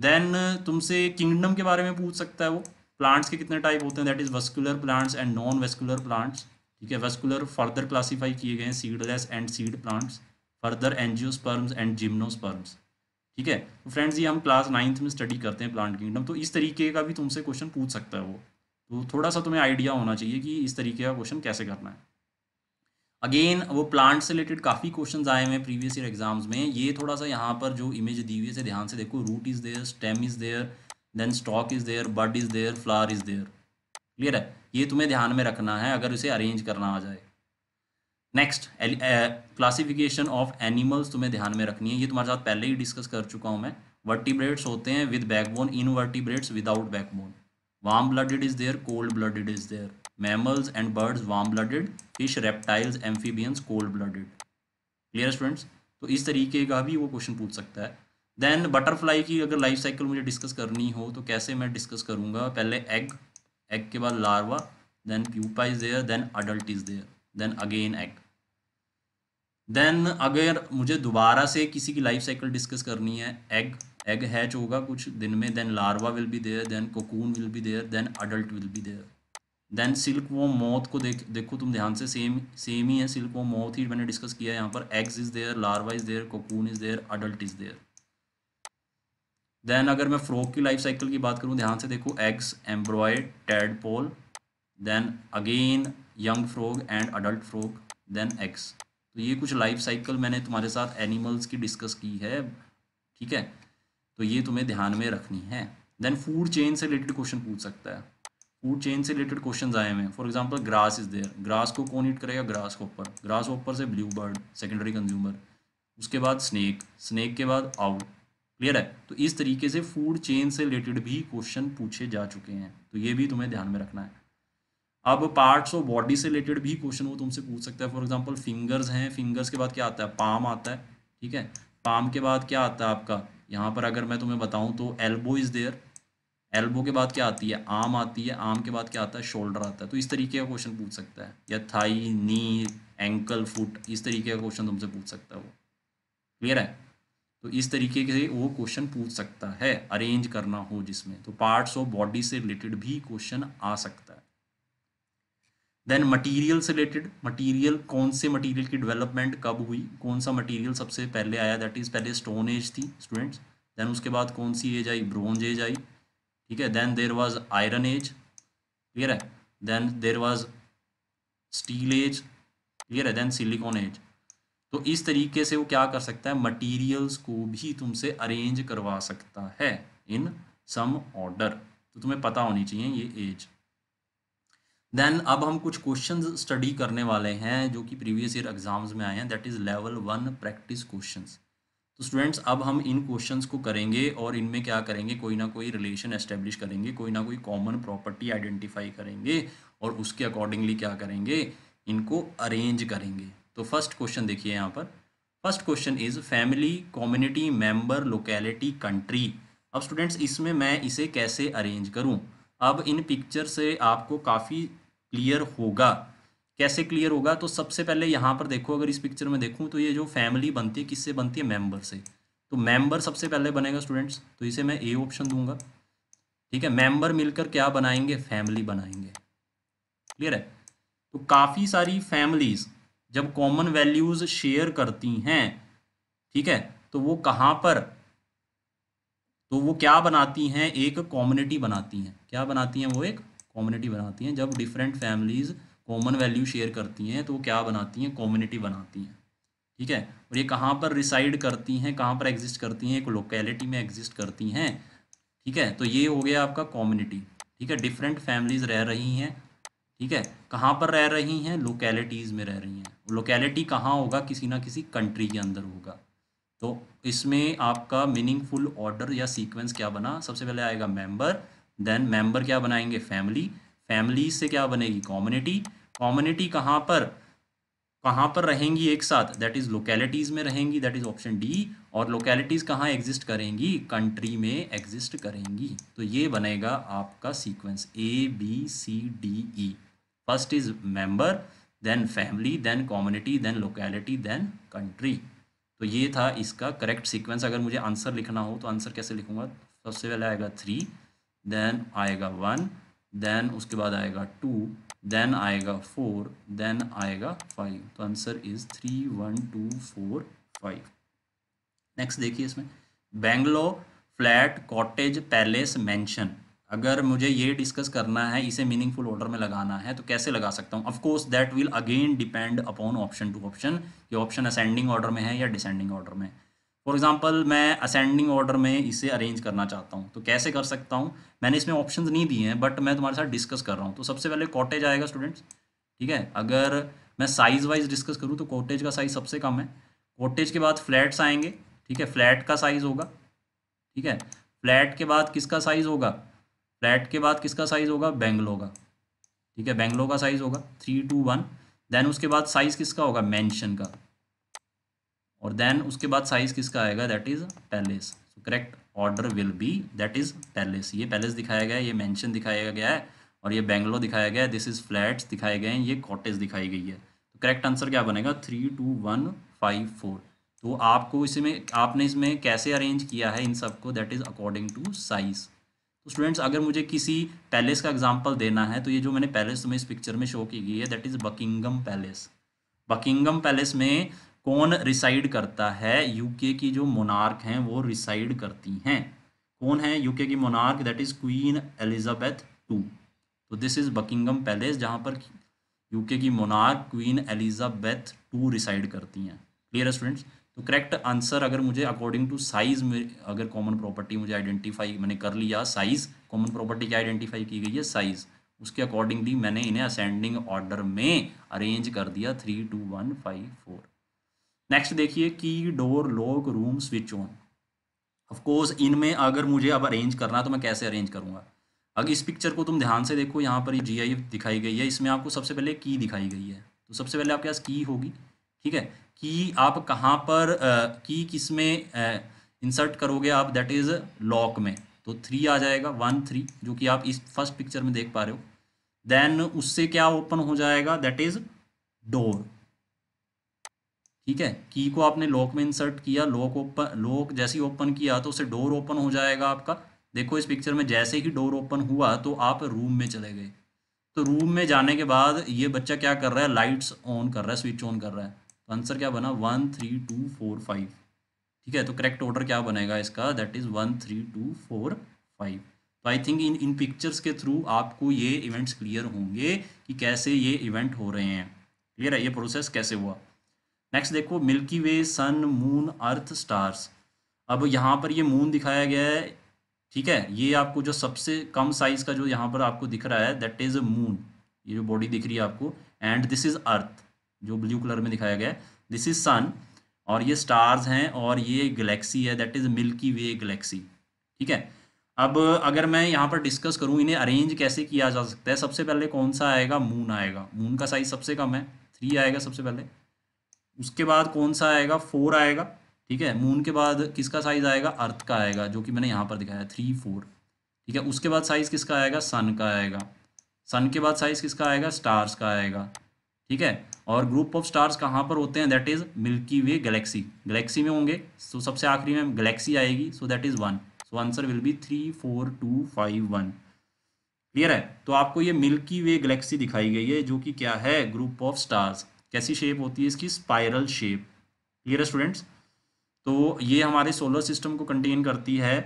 देन uh, तुमसे किंगडम के बारे में पूछ सकता है वो प्लांट्स के कितने टाइप होते हैं that is vascular plants and non vascular plants ठीक है वेस्कुलर फर्दर क्लासीफाई किए गए हैं seedless and seed plants further angiosperms and gymnosperms ठीक है तो फ्रेंड्स ये हम क्लास नाइन्थ में स्टडी करते हैं प्लांट किंगडम तो इस तरीके का भी तुमसे क्वेश्चन पूछ सकता है वो तो थोड़ा सा तुम्हें आइडिया होना चाहिए कि इस तरीके का क्वेश्चन कैसे करना है अगेन वो प्लांट से रिलेटेड काफ़ी क्वेश्चंस आए हुए हैं प्रीवियस ईयर एग्जाम्स में ये थोड़ा सा यहाँ पर जो इमेज दी हुई है ध्यान से देखो root is there stem is there then stalk is there bud is there flower is there clear है ये तुम्हें ध्यान में रखना है अगर उसे अरेंज करना आ जाए नेक्स्ट क्लासिफिकेशन ऑफ एनिमल्स तुम्हें ध्यान में रखनी है ये तुम्हारे साथ पहले ही डिस्कस कर चुका हूँ मैं वर्टिब्रेट्स होते हैं with backbone invertebrates without backbone warm blooded is there cold blooded is there mammals and birds warm blooded fish reptiles amphibians cold blooded clear students तो इस तरीके का भी वो क्वेश्चन पूछ सकता है देन बटरफ्लाई की अगर लाइफ साइकिल मुझे डिस्कस करनी हो तो कैसे मैं डिस्कस करूँगा पहले एग एग के बाद larva then pupa is there then adult is there then again egg then अगर मुझे दोबारा से किसी की लाइफ साइकिल डिस्कस करनी है एग एग हैच होगा कुछ दिन में then larva will be there then cocoon will be there then adult will be there then silk वो मौत को देख देखो तुम ध्यान से सेम सेम ही है सिल्क वो मौत ही मैंने डिस्कस किया है यहाँ पर eggs is there larva is there cocoon is there adult is there then अगर मैं फ्रॉक की लाइफ साइकिल की बात करूँ ध्यान से देखो eggs embryoid tadpole then again young frog and adult frog then eggs तो ये कुछ लाइफ साइकिल मैंने तुम्हारे साथ एनिमल्स की डिस्कस की है ठीक है तो ये तुम्हें ध्यान में रखनी है देन फूड चेन से रिलेटेड क्वेश्चन पूछ सकता है फूड चेन से रिलेटेड क्वेश्चन आए हैं for example grass is there grass को कौन ईट करेगा ग्रास होपर ग्रास होपर से ब्लू बर्ड सेकेंडरी कंज्यूमर उसके बाद स्नैक स्नैक के बाद आउट क्लियर है तो इस तरीके से फूड चेन से रिलेटेड भी क्वेश्चन पूछे जा चुके हैं तो ये भी तुम्हें ध्यान में रखना है अब पार्ट्स ऑफ बॉडी से रिलेटेड भी क्वेश्चन वो तुमसे पूछ सकता है फॉर एग्जाम्पल फिंगर्स हैं फिंगर्स के बाद क्या आता है पाम आता है ठीक है पाम के बाद क्या आता है आपका यहाँ पर अगर मैं तुम्हें बताऊँ तो एल्बो इज़ देयर एल्बो के बाद क्या आती है आम आती है आम के बाद क्या आता है शोल्डर आता है तो इस तरीके का क्वेश्चन पूछ सकता है या थाई नी एंकल फुट इस तरीके का क्वेश्चन तुमसे पूछ सकता है वो क्लियर है तो इस तरीके से वो क्वेश्चन पूछ सकता है अरेंज करना हो जिसमें तो पार्ट्स ऑफ बॉडी से रिलेटेड भी क्वेश्चन आ सकता है देन मटीरियल से रिलेटेड मटीरियल कौन से मटीरियल की डेवलपमेंट कब हुई कौन सा मटीरियल सबसे पहले आया दैट इज पहले स्टोन एज थी स्टूडेंट्स देन उसके बाद कौन सी एज आई ब्रॉन्ज एज आई ठीक है then there was iron age clear है then there was steel age clear है देन सिलिकॉन एज तो इस तरीके से वो क्या कर सकता है मटेरियल्स को भी तुमसे अरेंज करवा सकता है इन सम ऑर्डर तो तुम्हें पता होनी चाहिए ये एज देन अब हम कुछ क्वेश्चन स्टडी करने वाले हैं जो कि प्रीवियस ईयर एग्जाम्स में आए हैं that is level one practice questions तो स्टूडेंट्स अब हम इन क्वेश्चंस को करेंगे और इनमें क्या करेंगे कोई ना कोई रिलेशन एस्टेब्लिश करेंगे कोई ना कोई कॉमन प्रॉपर्टी आइडेंटिफाई करेंगे और उसके अकॉर्डिंगली क्या करेंगे इनको अरेंज करेंगे तो फर्स्ट क्वेश्चन देखिए यहाँ पर first question is family community member locality country अब स्टूडेंट्स इसमें मैं इसे कैसे अरेंज करूँ अब इन पिक्चर से आपको काफ़ी क्लियर होगा कैसे क्लियर होगा तो सबसे पहले यहाँ पर देखो अगर इस पिक्चर में देखूँ तो ये जो फैमिली बनती है किससे बनती है मेम्बर से तो मेम्बर सबसे पहले बनेगा स्टूडेंट्स तो इसे मैं ए ऑप्शन दूंगा ठीक है मेम्बर मिलकर क्या बनाएंगे फैमिली बनाएंगे क्लियर है तो काफ़ी सारी फैमिलीज जब कॉमन वैल्यूज़ शेयर करती हैं ठीक है तो वो कहाँ पर तो वो क्या बनाती हैं एक कॉम्युनिटी बनाती हैं क्या बनाती हैं वो एक कॉम्युनिटी बनाती हैं जब different families common value share करती हैं तो वो क्या बनाती हैं कम्युनिटी बनाती हैं ठीक है और ये कहाँ पर रिसाइड करती हैं कहाँ पर एग्जिस्ट करती हैं एक लोकेलिटी में एग्जिस्ट करती हैं ठीक है तो ये हो गया आपका कॉम्युनिटी ठीक है डिफरेंट फैमिलीज रह रही हैं ठीक है कहाँ पर रह रही हैं लोकेलिटीज़ में रह रही हैं लोकेलिटी कहाँ होगा किसी ना किसी कंट्री के अंदर होगा तो इसमें आपका मीनिंगफुल ऑर्डर या सीक्वेंस क्या बना सबसे पहले आएगा मेंबर देन मेंबर क्या बनाएंगे फैमिली फैमिली से क्या बनेगी कॉम्युनिटी कॉम्युनिटी कहाँ पर कहाँ पर रहेंगी एक साथ दैट इज लोकेलिटीज़ में रहेंगी दैट इज ऑप्शन डी और लोकेलिटीज़ कहाँ एग्जिस्ट करेंगी कंट्री में एग्जिस्ट करेंगी तो ये बनेगा आपका sequence A B C D E first is member then family then community then locality then country तो ये था इसका करेक्ट सीक्वेंस अगर मुझे आंसर लिखना हो तो आंसर कैसे लिखूंगा सबसे पहले आएगा थ्री देन आएगा वन देन उसके बाद आएगा टू देन आएगा फोर देन आएगा फाइव तो answer is three one two four five next देखिए इसमें bungalow flat cottage palace mansion अगर मुझे ये डिस्कस करना है इसे मीनिंगफुल ऑर्डर में लगाना है तो कैसे लगा सकता हूँ of course that will again depend upon option to option कि ऑप्शन असेंडिंग ऑर्डर में है या डिसेंडिंग ऑर्डर में है फॉर एग्जाम्पल मैं असेंडिंग ऑर्डर में इसे अरेंज करना चाहता हूँ तो कैसे कर सकता हूँ मैंने इसमें ऑप्शन नहीं दिए हैं बट मैं तुम्हारे साथ डिस्कस कर रहा हूँ तो सबसे पहले कॉटेज आएगा स्टूडेंट्स ठीक है अगर मैं साइज़ वाइज डिस्कस करूँ तो कॉटेज का साइज़ सबसे कम है कॉटेज के बाद फ्लैट्स आएंगे ठीक है फ्लैट का साइज़ होगा ठीक है फ्लैट के बाद किसका साइज़ होगा फ्लैट के बाद किसका साइज़ होगा बेंगलो का ठीक है बेंगलो का साइज़ होगा थ्री टू वन देन उसके बाद साइज़ किसका होगा मैंशन का और देन उसके बाद साइज किसका आएगा that is palace correct order will be that is palace ये पैलेस दिखाया गया है ये मैंशन दिखाया गया है और ये बेंगलो दिखाया गया है दिस इज फ्लैट्स दिखाए गए हैं ये कॉटेज दिखाई गई है तो करेक्ट आंसर क्या बनेगा three two one five four तो आपको इसमें आपने इसमें कैसे अरेंज किया है इन सबको that is according to size तो स्टूडेंट्स अगर मुझे किसी पैलेस का एग्जाम्पल देना है तो ये जो मैंने पैलेस तुम्हें इस पिक्चर में शो की गई है that is Buckingham palace Buckingham palace में कौन रिसाइड करता है यूके की जो मोनार्क हैं वो रिसाइड करती हैं कौन है यूके की monarch that is queen Elizabeth two तो दिस इज़ बकिंगम पैलेस जहाँ पर यूके की monarch queen Elizabeth two reside करती हैं क्लियर है स्टूडेंट्स तो करेक्ट आंसर अगर मुझे अकॉर्डिंग टू साइज़ में अगर कॉमन प्रॉपर्टी मुझे आइडेंटिफाई मैंने कर लिया साइज़ कॉमन प्रॉपर्टी क्या आइडेंटिफाई की गई है साइज़ उसके अकॉर्डिंगली मैंने इन्हें असेंडिंग ऑर्डर में अरेंज कर दिया three two one five four next देखिए की door lock room switch on of course इनमें अगर मुझे अब अरेंज करना तो मैं कैसे अरेंज करूँगा अगर इस पिक्चर को तुम ध्यान से देखो यहाँ पर जी आई दिखाई गई है इसमें आपको सबसे पहले की दिखाई गई है तो सबसे पहले आपके पास की होगी ठीक है की आप कहाँ पर आ, की किस में इंसर्ट करोगे आप दैट इज़ लॉक में तो थ्री आ जाएगा वन थ्री जो कि आप इस फर्स्ट पिक्चर में देख पा रहे हो देन उससे क्या ओपन हो जाएगा दैट इज़ डोर ठीक है की को आपने लॉक में इंसर्ट किया लॉक ओपन लॉक जैसे ही ओपन किया तो उसे डोर ओपन हो जाएगा आपका देखो इस पिक्चर में जैसे ही डोर ओपन हुआ तो आप रूम में चले गए तो रूम में जाने के बाद ये बच्चा क्या कर रहा है लाइट्स ऑन कर रहा है स्विच ऑन कर रहा है तो आंसर क्या बना one three two four five ठीक है तो करेक्ट ऑर्डर क्या बनेगा इसका that is one three two four five तो I think in in pictures के थ्रू आपको ये इवेंट्स क्लियर होंगे कि कैसे ये इवेंट हो रहे हैं क्लियर है ये प्रोसेस कैसे हुआ नेक्स्ट देखो milky way sun moon earth stars अब यहाँ पर ये मून दिखाया गया है ठीक है ये आपको जो सबसे कम साइज का जो यहाँ पर आपको दिख रहा है दैट इज़ अ मून ये जो बॉडी दिख रही है आपको एंड दिस इज़ अर्थ जो ब्लू कलर में दिखाया गया है दिस इज़ सन और ये स्टार्स हैं और ये गलेक्सी है that is milky way galaxy ठीक है अब अगर मैं यहाँ पर डिस्कस करूँ इन्हें अरेंज कैसे किया जा सकता है सबसे पहले कौन सा आएगा मून आएगा मून का साइज़ सबसे कम है थ्री आएगा सबसे पहले उसके बाद कौन सा आएगा फोर आएगा ठीक है मून के बाद किसका साइज आएगा अर्थ का आएगा जो कि मैंने यहाँ पर दिखाया थ्री फोर ठीक है उसके बाद साइज किसका आएगा सन का आएगा सन के बाद साइज किसका आएगा स्टार्स का आएगा ठीक है और ग्रुप ऑफ स्टार्स कहाँ पर होते हैं that is milky way galaxy galaxy में होंगे सो तो so, सबसे आखिरी में गैलेक्सी आएगी so that is one so answer will be three four to five one clear है तो आपको ये मिल्की वे गैलेक्सी दिखाई गई है जो कि क्या है ग्रुप ऑफ स्टार्स कैसी शेप होती है इसकी स्पायरल शेप क्लियर है स्टूडेंट्स तो ये हमारे सोलर सिस्टम को कंटेन करती है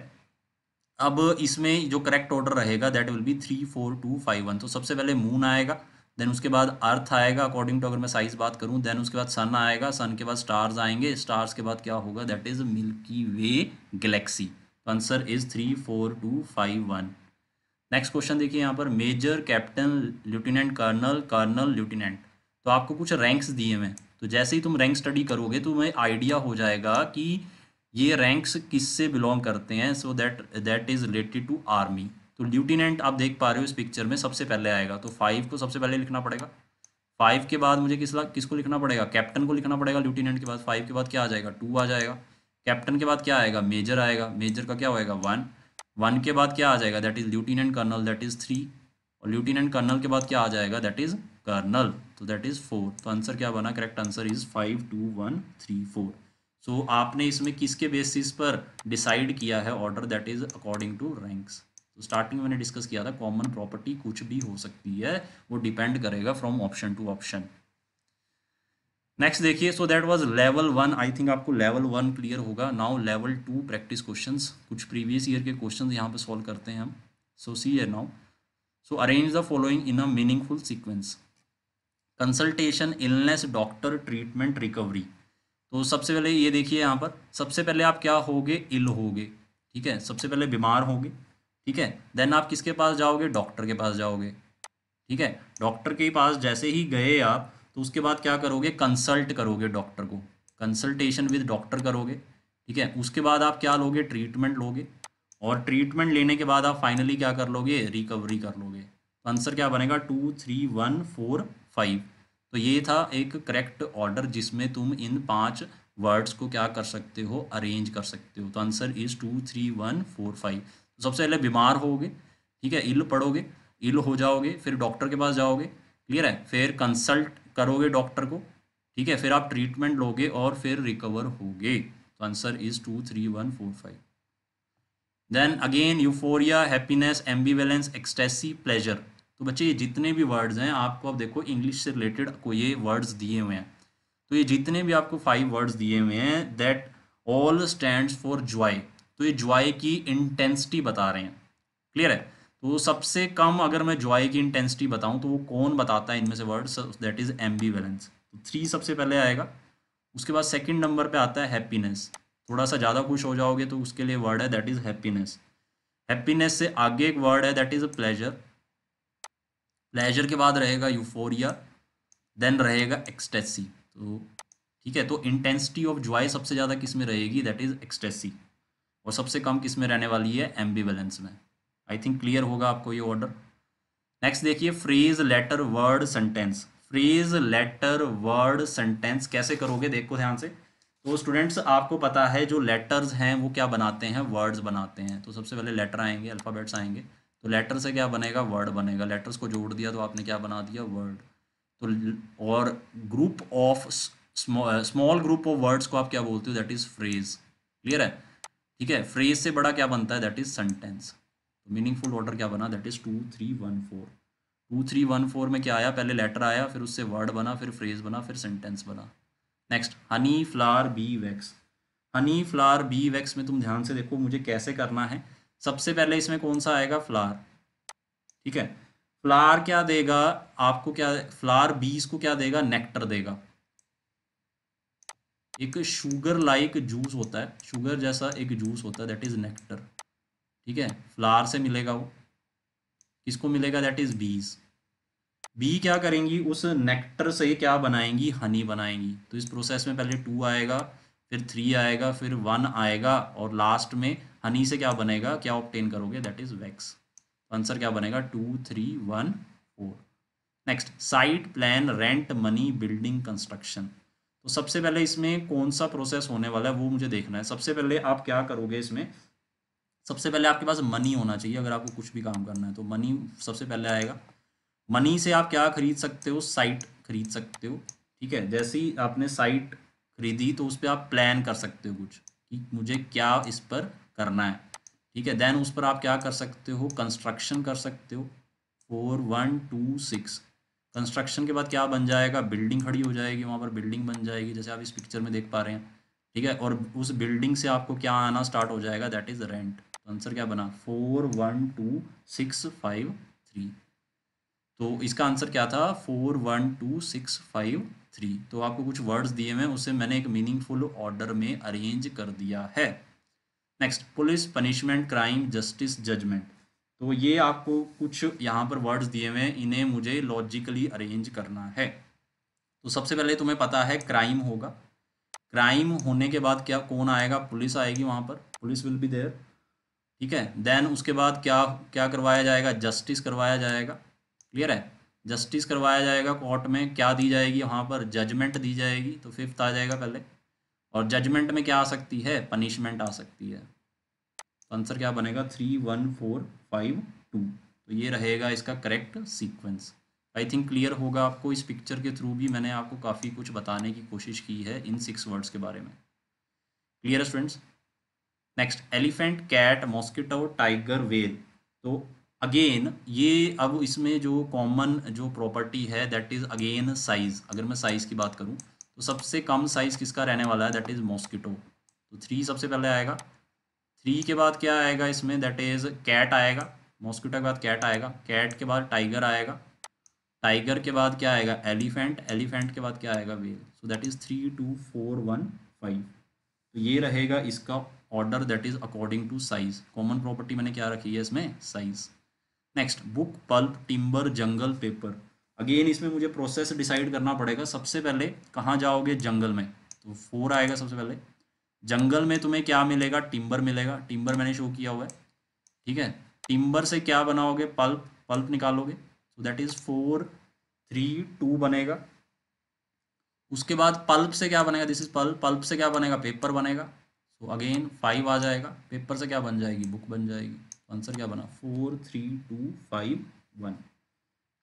अब इसमें जो करेक्ट ऑर्डर रहेगा that will be three four to five one तो सबसे पहले मून आएगा देन उसके बाद अर्थ आएगा अकॉर्डिंग टू अगर मैं साइज बात करूं देन उसके बाद सन आएगा सन के बाद स्टार्स आएंगे स्टार्स के बाद क्या होगा that is milky way galaxy answer is three four to five one next question देखिए यहाँ पर major captain lieutenant colonel colonel lieutenant तो आपको कुछ रैंक्स दिए हुए तो जैसे ही तुम रैंक स्टडी करोगे तो तुम्हें आइडिया हो जाएगा कि ये रैंक्स किससे बिलोंग करते हैं so that that is related to army तो ल्यूटिनेंट आप देख पा रहे हो इस पिक्चर में सबसे पहले आएगा तो फाइव को सबसे पहले लिखना पड़ेगा फाइव के बाद मुझे किस किसको लिखना पड़ेगा कैप्टन को लिखना पड़ेगा ल्यूटिनेंट के बाद फाइव के बाद क्या आ जाएगा टू आ जाएगा कैप्टन के बाद क्या आएगा मेजर आएगा मेजर का क्या होएगा वन वन के बाद क्या आ जाएगा that is lieutenant colonel that is three और ल्यूटिनेंट कर्नल के बाद क्या आ जाएगा दैट इज़ कर्नल तो दैट इज़ फोर तो आंसर क्या बना correct answer is five two one three four so आपने इसमें किसके बेसिस पर डिसाइड किया है order that is according to ranks तो स्टार्टिंग में मैंने डिस्कस किया था कॉमन प्रॉपर्टी कुछ भी हो सकती है वो डिपेंड करेगा from option to option next देखिए so that was level one I think आपको लेवल वन क्लियर होगा now level two practice questions कुछ प्रीवियस ईयर के क्वेश्चंस यहाँ पे सॉल्व करते हैं हम so C A now so arrange the following in a meaningful sequence consultation illness doctor treatment recovery तो सबसे पहले ये देखिए यहाँ पर सबसे पहले आप क्या होगे इल होगे ठीक है सबसे पहले बीमार होगे ठीक है देन आप किसके पास जाओगे डॉक्टर के पास जाओगे ठीक है डॉक्टर के पास जैसे ही गए आप तो उसके बाद क्या करोगे कंसल्ट करोगे डॉक्टर को कंसल्टेशन विद डॉक्टर करोगे ठीक है उसके बाद आप क्या लोगे ट्रीटमेंट लोगे और ट्रीटमेंट लेने के बाद आप फाइनली क्या कर लोगे रिकवरी कर लोगे आंसर क्या बनेगा two three one four five तो ये था एक करेक्ट ऑर्डर जिसमें तुम इन पांच वर्ड्स को क्या कर सकते हो अरेंज कर सकते हो तो answer is two three one four five तो सबसे पहले बीमार होगे ठीक है इल पढ़ोगे इल हो जाओगे फिर डॉक्टर के पास जाओगे क्लियर है फिर कंसल्ट करोगे डॉक्टर को ठीक है फिर आप ट्रीटमेंट लोगे और फिर रिकवर होगे तो answer is two three one four five then again euphoria happiness ambivalence ecstasy pleasure तो बच्चे ये जितने भी वर्ड्स हैं आपको अब देखो इंग्लिश से रिलेटेड को ये वर्ड्स दिए हुए हैं तो ये जितने भी आपको फाइव वर्ड्स दिए हुए हैं that all stand for joy तो ये ज्वाई की इंटेंसिटी बता रहे हैं क्लियर है तो सबसे कम अगर मैं ज्वाई की इंटेंसिटी बताऊं तो वो कौन बताता है इनमें से words that is ambivalence three सबसे पहले आएगा उसके बाद सेकंड नंबर पे आता है हैप्पीनेस थोड़ा सा ज़्यादा खुश हो जाओगे तो उसके लिए वर्ड है दैट इज़ हैप्पीनेस हैप्पीनेस से आगे एक वर्ड है that is a pleasure pleasure के बाद रहेगा यूफोरिया देन रहेगा एक्सटेसी तो ठीक है तो इंटेंसिटी ऑफ ज्वाय सबसे ज़्यादा किस में रहेगी दैट इज़ एक्सटेसी और सबसे कम किस में रहने वाली है एम्बीवेलेंस में आई थिंक क्लियर होगा आपको ये ऑर्डर नेक्स्ट देखिए phrase letter word sentence phrase letter word sentence कैसे करोगे देखो ध्यान से तो स्टूडेंट्स आपको पता है जो लेटर्स हैं वो क्या बनाते हैं वर्ड्स बनाते हैं तो सबसे पहले लेटर आएंगे अल्फ़ाबेट्स आएंगे तो लेटर से क्या बनेगा वर्ड बनेगा लेटर्स को जोड़ दिया तो आपने क्या बना दिया वर्ड तो और group of small group of words को आप क्या बोलते हो दैट इज़ फ्रेज क्लियर है ठीक है फ्रेज से बड़ा क्या बनता है that is sentence meaningful order क्या बना that is two three one four two three one four में क्या आया पहले लेटर आया फिर उससे वर्ड बना फिर फ्रेज बना फिर सेंटेंस बना next honey flower bee wax honey flower bee wax में तुम ध्यान से देखो मुझे कैसे करना है सबसे पहले इसमें कौन सा आएगा फ्लार ठीक है फ्लार क्या देगा आपको क्या फ्लार बीज को क्या देगा नेक्टर देगा एक शुगर लाइक जूस होता है शुगर जैसा एक जूस होता है दैट इज नेक्टर ठीक है फ्लार से मिलेगा वो किसको मिलेगा दैट इज बीज बी क्या करेंगी उस नेक्टर से क्या बनाएंगी हनी बनाएंगी तो इस प्रोसेस में पहले टू आएगा फिर थ्री आएगा फिर वन आएगा और लास्ट में हनी से क्या बनेगा क्या ऑप्टेन करोगे दैट इज वैक्स आंसर क्या बनेगा two three one four next site plan rent money building construction तो सबसे पहले इसमें कौन सा प्रोसेस होने वाला है वो मुझे देखना है सबसे पहले आप क्या करोगे इसमें सबसे पहले आपके पास मनी होना चाहिए अगर आपको कुछ भी काम करना है तो मनी सबसे पहले आएगा मनी से आप क्या खरीद सकते हो साइट खरीद सकते हो ठीक है जैसे ही आपने साइट खरीदी तो उस पर आप प्लान कर सकते हो कुछ कि मुझे क्या इस पर करना है ठीक है देन उस पर आप क्या कर सकते हो कंस्ट्रक्शन कर सकते हो four one two six construction के बाद क्या बन जाएगा बिल्डिंग खड़ी हो जाएगी वहाँ पर बिल्डिंग बन जाएगी जैसे आप इस पिक्चर में देख पा रहे हैं ठीक है और उस बिल्डिंग से आपको क्या आना स्टार्ट हो जाएगा दैट इज़ रेंट आंसर क्या बना four one two six five three तो इसका आंसर क्या था four one two six five three तो आपको कुछ वर्ड्स दिए हुए हैं उसे मैंने एक मीनिंगफुल ऑर्डर में अरेंज कर दिया है next police punishment crime justice judgement तो ये आपको कुछ यहाँ पर वर्ड्स दिए हुए हैं इन्हें मुझे लॉजिकली अरेंज करना है तो सबसे पहले तुम्हें पता है क्राइम होगा क्राइम होने के बाद क्या कौन आएगा पुलिस आएगी वहाँ पर पुलिस विल बी देयर ठीक है देन उसके बाद क्या क्या करवाया जाएगा जस्टिस करवाया जाएगा क्लियर है जस्टिस करवाया जाएगा कोर्ट में क्या दी जाएगी वहाँ पर जजमेंट दी जाएगी तो फिफ्थ आ जाएगा पहले और जजमेंट में क्या आ सकती है पनिशमेंट आ सकती है तो आंसर क्या बनेगा three one four five two तो ये रहेगा इसका correct sequence I think clear होगा आपको इस पिक्चर के थ्रू भी मैंने आपको काफ़ी कुछ बताने की कोशिश की है इन सिक्स वर्ड्स के बारे में clear students next elephant cat mosquito tiger well तो अगेन ये अब इसमें जो कॉमन जो प्रॉपर्टी है दैट इज़ अगेन साइज़ अगर मैं साइज़ की बात करूँ तो सबसे कम साइज़ किसका रहने वाला है दैट इज़ मॉस्किटो तो थ्री सबसे पहले आएगा थ्री के बाद क्या आएगा इसमें दैट इज़ कैट आएगा मॉस्किटो के बाद कैट आएगा कैट के बाद टाइगर आएगा टाइगर के बाद क्या आएगा एलिफेंट एलिफेंट के बाद क्या आएगा well so that is three two four one five तो ये रहेगा इसका order that is according to size common property मैंने क्या रखी है इसमें size next book pulp timber jungle paper again इसमें मुझे प्रोसेस डिसाइड करना पड़ेगा सबसे पहले कहाँ जाओगे जंगल में तो फोर आएगा सबसे पहले जंगल में तुम्हें क्या मिलेगा टिम्बर मिलेगा टिम्बर मैंने शो किया हुआ है ठीक है टिम्बर से क्या बनाओगे पल्प पल्प निकालोगे so that is four three two बनेगा उसके बाद पल्प से क्या बनेगा दिस इज पल्प पल्प से क्या बनेगा पेपर बनेगा सो अगेन फाइव आ जाएगा पेपर से क्या बन जाएगी बुक बन जाएगी आंसर क्या बना four three two five one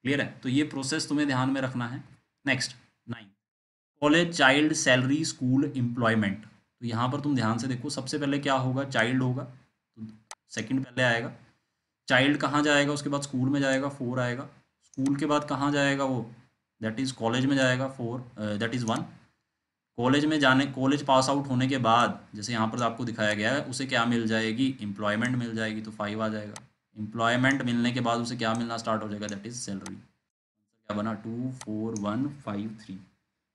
clear है तो ये प्रोसेस तुम्हें ध्यान में रखना है next nine college child salary school employment तो यहाँ पर तुम ध्यान से देखो सबसे पहले क्या होगा चाइल्ड होगा तो सेकेंड पहले आएगा चाइल्ड कहाँ जाएगा उसके बाद स्कूल में जाएगा फोर आएगा स्कूल के बाद कहाँ जाएगा वो दैट इज़ कॉलेज में जाएगा four that is one college में जाने कॉलेज पास आउट होने के बाद जैसे यहाँ पर आपको दिखाया गया है उसे क्या मिल जाएगी एम्प्लॉयमेंट मिल जाएगी तो फाइव आ जाएगा एम्प्लॉयमेंट मिलने के बाद उसे क्या मिलना स्टार्ट हो जाएगा दैट इज सैलरी क्या बना two four one five three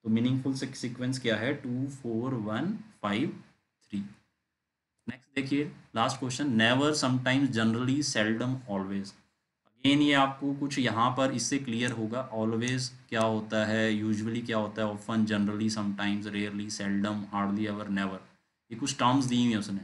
तो मीनिंगफुल सिक्वेंस क्या है two four one five three next देखिए last question never sometimes generally seldom always again ये आपको कुछ यहाँ पर इससे क्लियर होगा ऑलवेज क्या होता है यूजली क्या होता है often generally sometimes rarely seldom hardly ever never ये कुछ टर्म्स दी हुई है उसने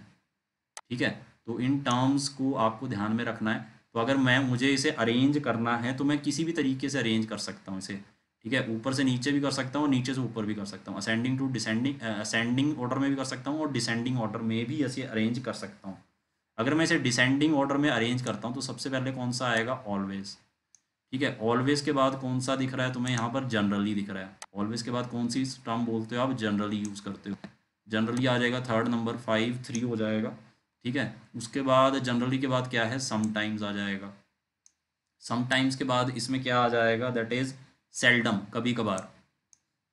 ठीक है तो इन टर्म्स को आपको ध्यान में रखना है तो अगर मैं मुझे इसे अरेंज करना है तो मैं किसी भी तरीके से अरेंज कर सकता हूँ इसे ठीक है ऊपर से नीचे भी कर सकता हूँ नीचे से ऊपर भी कर सकता हूँ ascending to descending ascending order में भी कर सकता हूँ और डिसेंडिंग ऑर्डर में भी इसे अरेंज कर सकता हूँ अगर मैं इसे डिसेंडिंग ऑर्डर में अरेंज करता हूँ तो सबसे पहले कौन सा आएगा ऑलवेज ठीक है ऑलवेज के बाद कौन सा दिख रहा है तुम्हें यहाँ पर जनरली दिख रहा है ऑलवेज के बाद कौन सी टर्म बोलते हो आप जनरली यूज़ करते हो जनरली आ जाएगा थर्ड नंबर फाइव थ्री हो जाएगा ठीक है उसके बाद जनरली के बाद क्या है समटाइम्स आ जाएगा समटाइम्स के बाद इसमें क्या आ जाएगा दैट इज सेल्डम कभी कभार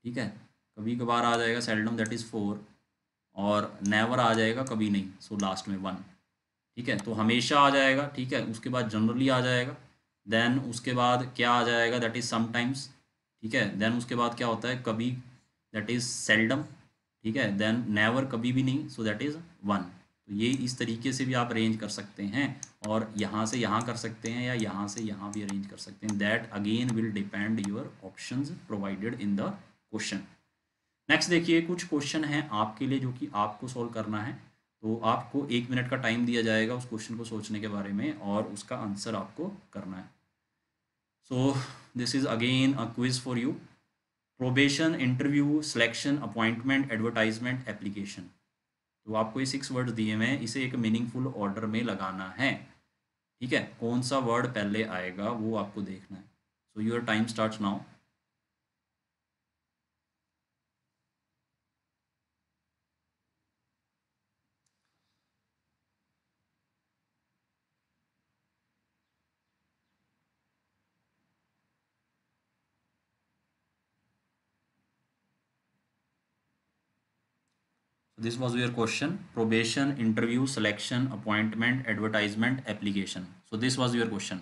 ठीक है कभी कभार आ जाएगा सेल्डम दैट इज़ फोर और नेवर आ जाएगा कभी नहीं सो so, लास्ट में वन ठीक है तो हमेशा आ जाएगा ठीक है उसके बाद जनरली आ जाएगा देन उसके बाद क्या आ जाएगा दैट इज़ समाइम्स ठीक है देन उसके बाद क्या होता है कभी दैट इज़ सेल्डम ठीक है देन नेवर कभी भी नहीं सो दैट इज़ वन तो ये इस तरीके से भी आप अरेंज कर सकते हैं और यहाँ से यहाँ कर सकते हैं या यहाँ से यहाँ भी अरेंज कर सकते हैं that again will depend your option provided in the question next देखिए कुछ क्वेश्चन हैं आपके लिए जो कि आपको सॉल्व करना है तो आपको एक मिनट का टाइम दिया जाएगा उस क्वेश्चन को सोचने के बारे में और उसका आंसर आपको करना है so this is again a quiz for you probation interview selection appointment advertisement application तो आपको ये सिक्स वर्ड दिए हुए हैं इसे एक मीनिंगफुल ऑर्डर में लगाना है ठीक है कौन सा वर्ड पहले आएगा वो आपको देखना है so your time start now this was your question probation interview selection appointment advertisement application so this was your question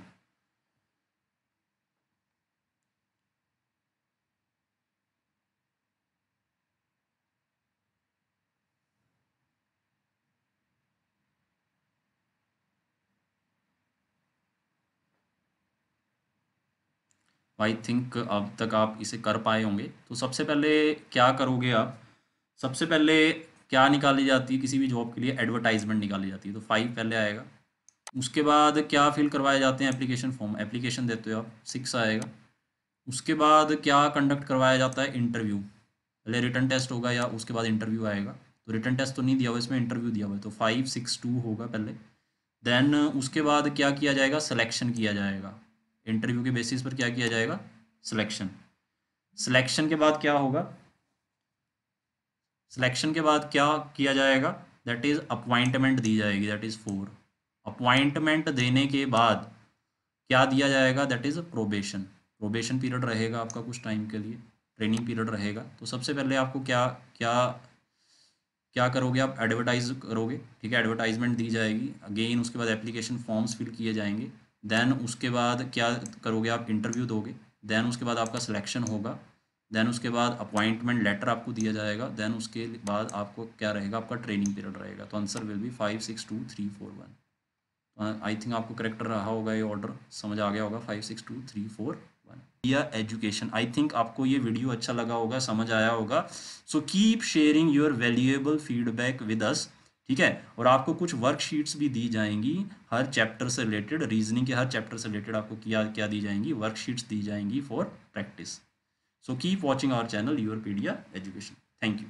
I think अब तक आप इसे कर पाए होंगे तो सबसे पहले क्या करोगे आप सबसे पहले क्या निकाली जाती है किसी भी जॉब के लिए एडवर्टाइजमेंट निकाली जाती है तो फाइव पहले आएगा उसके बाद क्या फिल करवाए जाते हैं एप्लीकेशन फॉर्म एप्लीकेशन देते हो आप सिक्स आएगा उसके बाद क्या कंडक्ट करवाया जाता है इंटरव्यू पहले रिटर्न टेस्ट होगा या उसके बाद इंटरव्यू आएगा तो रिटर्न टेस्ट तो नहीं दिया हुआ इसमें इंटरव्यू दिया हुआ है तो फाइव सिक्स टू होगा पहले देन उसके बाद क्या किया जाएगा सिलेक्शन किया जाएगा इंटरव्यू के बेसिस पर क्या किया जाएगा सिलेक्शन सिलेक्शन के बाद क्या होगा सिलेक्शन के बाद क्या किया जाएगा दैट इज़ अपॉइंटमेंट दी जाएगी दैट इज़ फोर अपॉइंटमेंट देने के बाद क्या दिया जाएगा that is probation probation period रहेगा आपका कुछ टाइम के लिए ट्रेनिंग पीरियड रहेगा तो सबसे पहले आपको क्या क्या क्या करोगे आप एडवर्टाइज करोगे ठीक है एडवर्टाइजमेंट दी जाएगी अगेन उसके बाद एप्लीकेशन फॉर्म्स फिल किए जाएंगे देन उसके बाद क्या करोगे आप इंटरव्यू दोगे देन उसके बाद आपका सिलेक्शन होगा देन उसके बाद अपॉइंटमेंट लेटर आपको दिया जाएगा देन उसके बाद आपको क्या रहेगा आपका ट्रेनिंग पीरियड रहेगा तो answer will be five six two three four one I think आपको करेक्ट रहा होगा ये ऑर्डर समझ आ गया होगा five six two three four one या एजुकेशन आई थिंक आपको ये वीडियो अच्छा लगा होगा समझ आया होगा so keep sharing your valuable feedback with us ठीक है और आपको कुछ वर्कशीट्स भी दी जाएंगी हर चैप्टर से रिलेटेड रीजनिंग के हर चैप्टर से रिलेटेड आपको क्या क्या दी जाएंगी वर्कशीट्स दी जाएंगी for practice So keep watching our channel Europedia Education. Thank you.